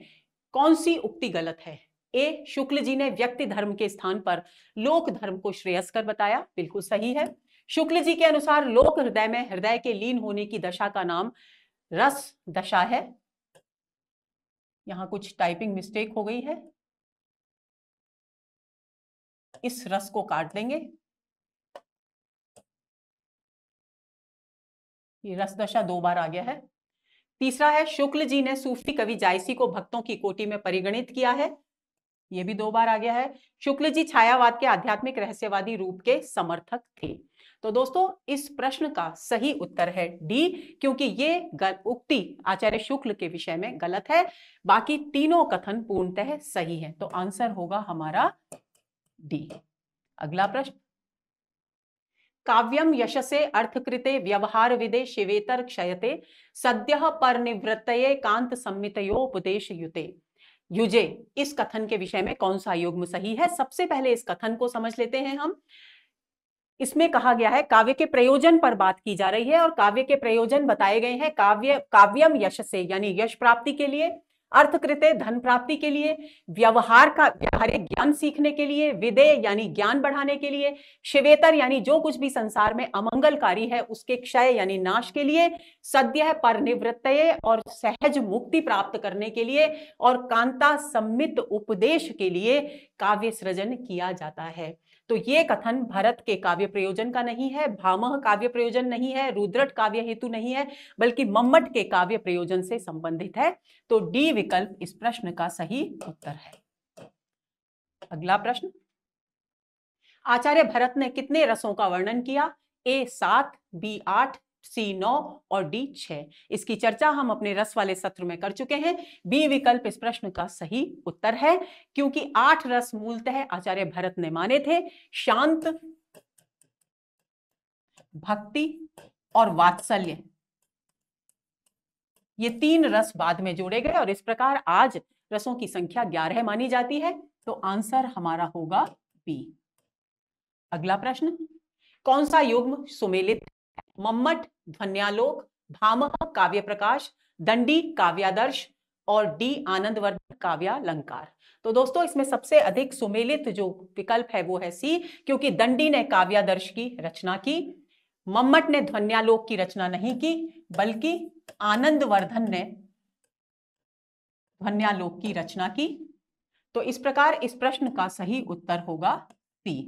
कौन सी उक्ति गलत है ए शुक्ल जी ने व्यक्ति धर्म के स्थान पर लोक धर्म को श्रेयस्कर बताया बिल्कुल सही है शुक्ल जी के अनुसार लोक हृदय में हृदय के लीन होने की दशा का नाम रस दशा है यहां कुछ टाइपिंग मिस्टेक हो गई है इस रस को काट देंगे ये रस दशा दो बार आ गया है तीसरा है शुक्ल जी ने सूफी कवि जायसी को भक्तों की कोटि में परिगणित किया है ये भी दो बार आ गया है शुक्ल जी छायावाद के आध्यात्मिक रहस्यवादी रूप के समर्थक थे तो दोस्तों इस प्रश्न का सही उत्तर है डी क्योंकि ये उक्ति आचार्य शुक्ल के विषय में गलत है बाकी तीनों कथन पूर्णतः सही है तो आंसर होगा हमारा डी अगला प्रश्न काव्यम यशसे अर्थकृते व्यवहार विदे शिवेतर क्षयते सद्य पर निवृत कांत संमितयोपदेश युते युजे इस कथन के विषय में कौन सा युग्म सही है सबसे पहले इस कथन को समझ लेते हैं हम इसमें कहा गया है काव्य के प्रयोजन पर बात की जा रही है और काव्य के प्रयोजन बताए गए हैं काव्य काव्यम यश से यानी यश प्राप्ति के लिए अर्थकृत धन प्राप्ति के लिए व्यवहार का व्यवहारिक ज्ञान सीखने के लिए विदे यानी ज्ञान बढ़ाने के लिए शिवेतर यानी जो कुछ भी संसार में अमंगलकारी है उसके क्षय यानी नाश के लिए सद्य पर निवृत्त और सहज मुक्ति प्राप्त करने के लिए और कांता सम्मित उपदेश के लिए काव्य सृजन किया जाता है तो ये कथन भरत के काव्य प्रयोजन का नहीं है भामह काव्य प्रयोजन नहीं है रुद्रट काव्य हेतु नहीं है बल्कि मम्मट के काव्य प्रयोजन से संबंधित है तो डी विकल्प इस प्रश्न का सही उत्तर है अगला प्रश्न आचार्य भरत ने कितने रसों का वर्णन किया ए सात बी आठ सी नौ और डी छ इसकी चर्चा हम अपने रस वाले सत्र में कर चुके हैं बी विकल्प इस प्रश्न का सही उत्तर है क्योंकि आठ रस मूलतः आचार्य भरत ने माने थे शांत भक्ति और वात्सल्य ये तीन रस बाद में जोड़े गए और इस प्रकार आज रसों की संख्या ग्यारह मानी जाती है तो आंसर हमारा होगा बी अगला प्रश्न कौन सा युग्म सुमेलित मम्मट ध्वन्यालोक भाम काव्य प्रकाश दंडी काव्यादर्श और डी आनंदवर्धन काव्यालंकार तो दोस्तों इसमें सबसे अधिक सुमेलित जो विकल्प है वो है सी क्योंकि दंडी ने काव्यादर्श की रचना की मम्मट ने ध्वन्यालोक की रचना नहीं की बल्कि आनंदवर्धन ने ध्वन्यालोक की रचना की तो इस प्रकार इस प्रश्न का सही उत्तर होगा सी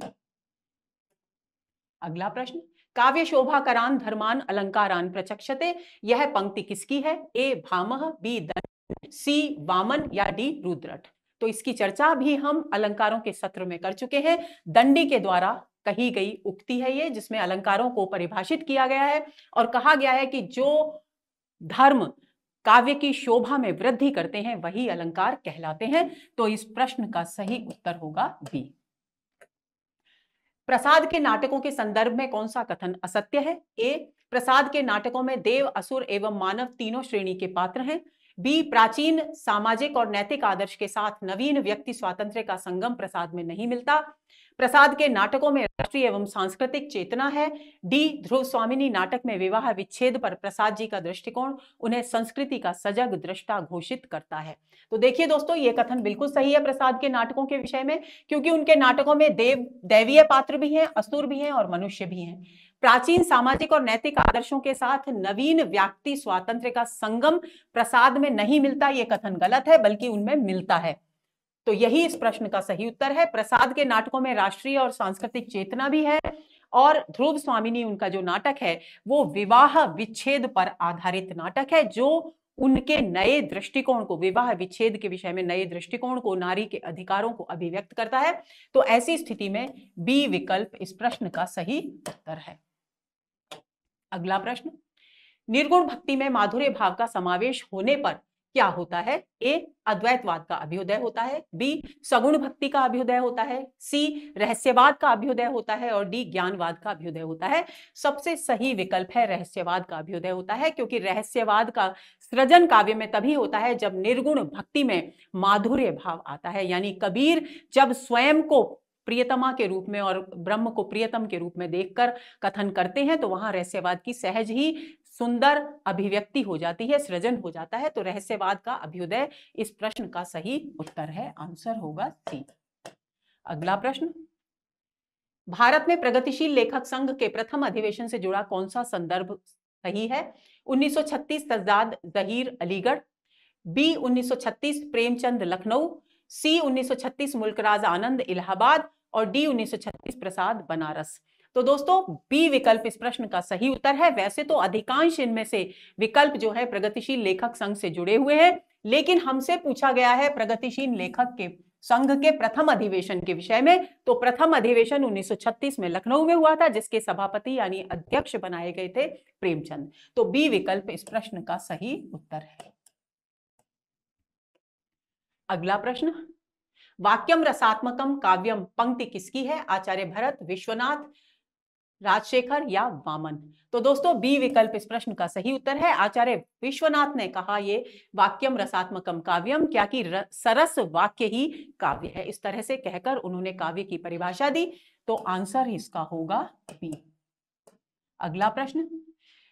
अगला प्रश्न काव्य शोभा करान धर्मान अलंकारान प्रचक्षते यह पंक्ति किसकी है ए भाम बी दन सी वामन या डी रुद्रट तो इसकी चर्चा भी हम अलंकारों के सत्र में कर चुके हैं दंडी के द्वारा कही गई उक्ति है ये जिसमें अलंकारों को परिभाषित किया गया है और कहा गया है कि जो धर्म काव्य की शोभा में वृद्धि करते हैं वही अलंकार कहलाते हैं तो इस प्रश्न का सही उत्तर होगा बी प्रसाद के नाटकों के संदर्भ में कौन सा कथन असत्य है ए प्रसाद के नाटकों में देव असुर एवं मानव तीनों श्रेणी के पात्र हैं बी प्राचीन सामाजिक और नैतिक आदर्श के साथ नवीन व्यक्ति स्वातंत्र का संगम प्रसाद में नहीं मिलता प्रसाद के नाटकों में राष्ट्रीय एवं सांस्कृतिक चेतना है डी ध्रुव स्वामिनी नाटक में विवाह विच्छेद पर प्रसाद जी का दृष्टिकोण उन्हें संस्कृति का सजग दृष्टा घोषित करता है तो देखिए दोस्तों ये कथन बिल्कुल सही है प्रसाद के नाटकों के विषय में क्योंकि उनके नाटकों में देव दैवीय पात्र भी हैं असुर भी हैं और मनुष्य भी हैं प्राचीन सामाजिक और नैतिक आदर्शों के साथ नवीन व्यक्ति स्वातंत्र का संगम प्रसाद में नहीं मिलता ये कथन गलत है बल्कि उनमें मिलता है तो यही इस प्रश्न का सही उत्तर है प्रसाद के नाटकों में राष्ट्रीय और सांस्कृतिक चेतना भी है और ध्रुव स्वामिनी उनका जो नाटक है वो विवाह विच्छेद पर आधारित नाटक है जो उनके नए दृष्टिकोण को विवाह विच्छेद के विषय में नए दृष्टिकोण को नारी के अधिकारों को अभिव्यक्त करता है तो ऐसी स्थिति में बी विकल्प इस प्रश्न का सही उत्तर है अगला प्रश्न निर्गुण भक्ति में माधुर्य भाव का समावेश होने पर क्या होता है ए अद्वैतवाद का अभ्युदय होता है बी सगुण भक्ति का अभ्युदय होता है सी रहस्यवाद का अभ्युदय होता है और डी ज्ञानवाद का अभ्युदय होता है सबसे सही विकल्प है रहस्यवाद का अभ्युदय होता है क्योंकि रहस्यवाद का सृजन काव्य में तभी होता है जब निर्गुण भक्ति में माधुर्य भाव आता है यानी कबीर जब स्वयं को प्रियतमा के रूप में और ब्रह्म को प्रियतम के रूप में देखकर कथन करते हैं तो वहां रहस्यवाद की सहज ही सुंदर अभिव्यक्ति हो जाती है सृजन हो जाता है तो रहस्यवाद का अभ्युदय इस प्रश्न का सही उत्तर है आंसर होगा सी अगला प्रश्न भारत में प्रगतिशील लेखक संघ के प्रथम अधिवेशन से जुड़ा कौन सा संदर्भ सही है 1936 तजाद जहीर अलीगढ़ बी 1936 प्रेमचंद लखनऊ सी 1936 मुल्कराज आनंद इलाहाबाद और डी 1936 प्रसाद बनारस तो दोस्तों बी विकल्प इस प्रश्न का सही उत्तर है वैसे तो अधिकांश इनमें से विकल्प जो है प्रगतिशील लेखक संघ से जुड़े हुए हैं लेकिन हमसे पूछा गया है प्रगतिशील लेखक के संघ के प्रथम अधिवेशन के विषय में तो प्रथम अधिवेशन 1936 में लखनऊ में हुआ था जिसके सभापति यानी अध्यक्ष बनाए गए थे प्रेमचंद तो बी विकल्प इस प्रश्न का सही उत्तर है अगला प्रश्न वाक्यम रसात्मकम काव्यम पंक्ति किसकी है आचार्य भरत विश्वनाथ राजशेखर या वामन तो दोस्तों बी विकल्प इस प्रश्न का सही उत्तर है आचार्य विश्वनाथ ने कहा ये वाक्यम रसात्मकम काव्यम क्या कि सरस वाक्य ही काव्य है इस तरह से कहकर उन्होंने काव्य की परिभाषा दी तो आंसर इसका होगा बी अगला प्रश्न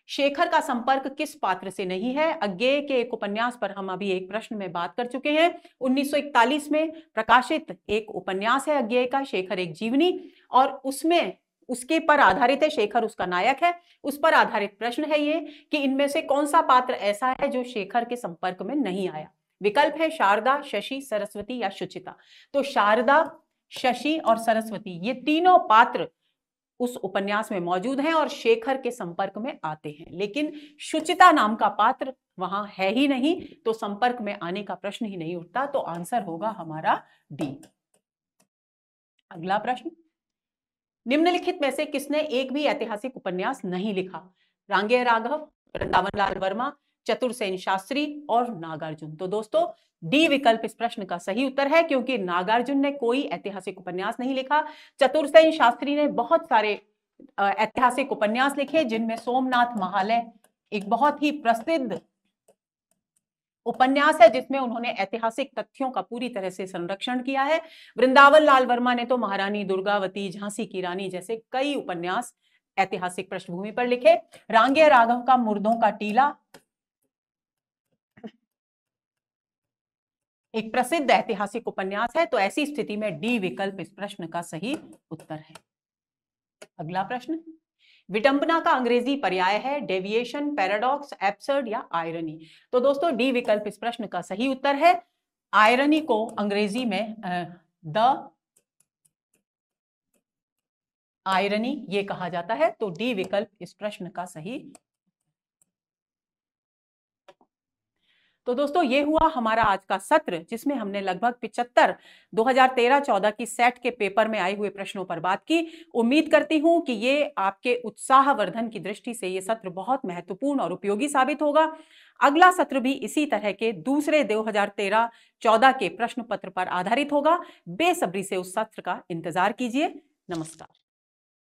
शेखर का संपर्क किस पात्र से नहीं है अज्ञे के एक उपन्यास पर हम अभी एक प्रश्न में बात कर चुके हैं 1941 में प्रकाशित एक उपन्यास है अज्ञे का शेखर एक जीवनी और उसमें उसके पर आधारित है शेखर उसका नायक है उस पर आधारित प्रश्न है ये कि इनमें से कौन सा पात्र ऐसा है जो शेखर के संपर्क में नहीं आया विकल्प है शारदा शशि सरस्वती या शुचिता तो शारदा शशि और सरस्वती ये तीनों पात्र उस उपन्यास में मौजूद हैं और शेखर के संपर्क में आते हैं लेकिन शुचिता नाम का पात्र वहां है ही नहीं तो संपर्क में आने का प्रश्न ही नहीं उठता तो आंसर होगा हमारा डी अगला प्रश्न निम्नलिखित में से किसने एक भी ऐतिहासिक उपन्यास नहीं लिखा रांगे राघव वृंदावन लाल वर्मा चतुर्सेन शास्त्री और नागार्जुन तो दोस्तों डी विकल्प इस प्रश्न का सही उत्तर है क्योंकि नागार्जुन ने कोई ऐतिहासिक उपन्यास नहीं लिखा चतुर्सेन शास्त्री ने बहुत सारे ऐतिहासिक उपन्यास लिखे जिनमें सोमनाथ महालय एक बहुत ही प्रसिद्ध उपन्यास है जिसमें उन्होंने ऐतिहासिक तथ्यों का पूरी तरह से संरक्षण किया है वृंदावन लाल वर्मा ने तो महारानी दुर्गावती झांसी की रानी जैसे कई उपन्यास ऐतिहासिक पृष्ठभूमि पर लिखे रांगे राघव का मुर्दों का टीला एक प्रसिद्ध ऐतिहासिक उपन्यास है तो ऐसी स्थिति में डी विकल्प इस प्रश्न का सही उत्तर है अगला प्रश्न विटंबना का अंग्रेजी पर्याय है डेविएशन पैराडॉक्स एप्सर्ड या आयरनी तो दोस्तों डी विकल्प इस प्रश्न का सही उत्तर है आयरनी को अंग्रेजी में द आयरनी ये कहा जाता है तो डी विकल्प इस प्रश्न का सही तो दोस्तों ये हुआ हमारा आज का सत्र जिसमें हमने लगभग 75 2013-14 की सेट के पेपर में आए हुए प्रश्नों पर बात की उम्मीद करती हूं कि ये आपके उत्साहवर्धन की दृष्टि से ये सत्र बहुत महत्वपूर्ण और उपयोगी साबित होगा अगला सत्र भी इसी तरह के दूसरे 2013-14 के प्रश्न पत्र पर आधारित होगा बेसब्री से उस सत्र का इंतजार कीजिए नमस्कार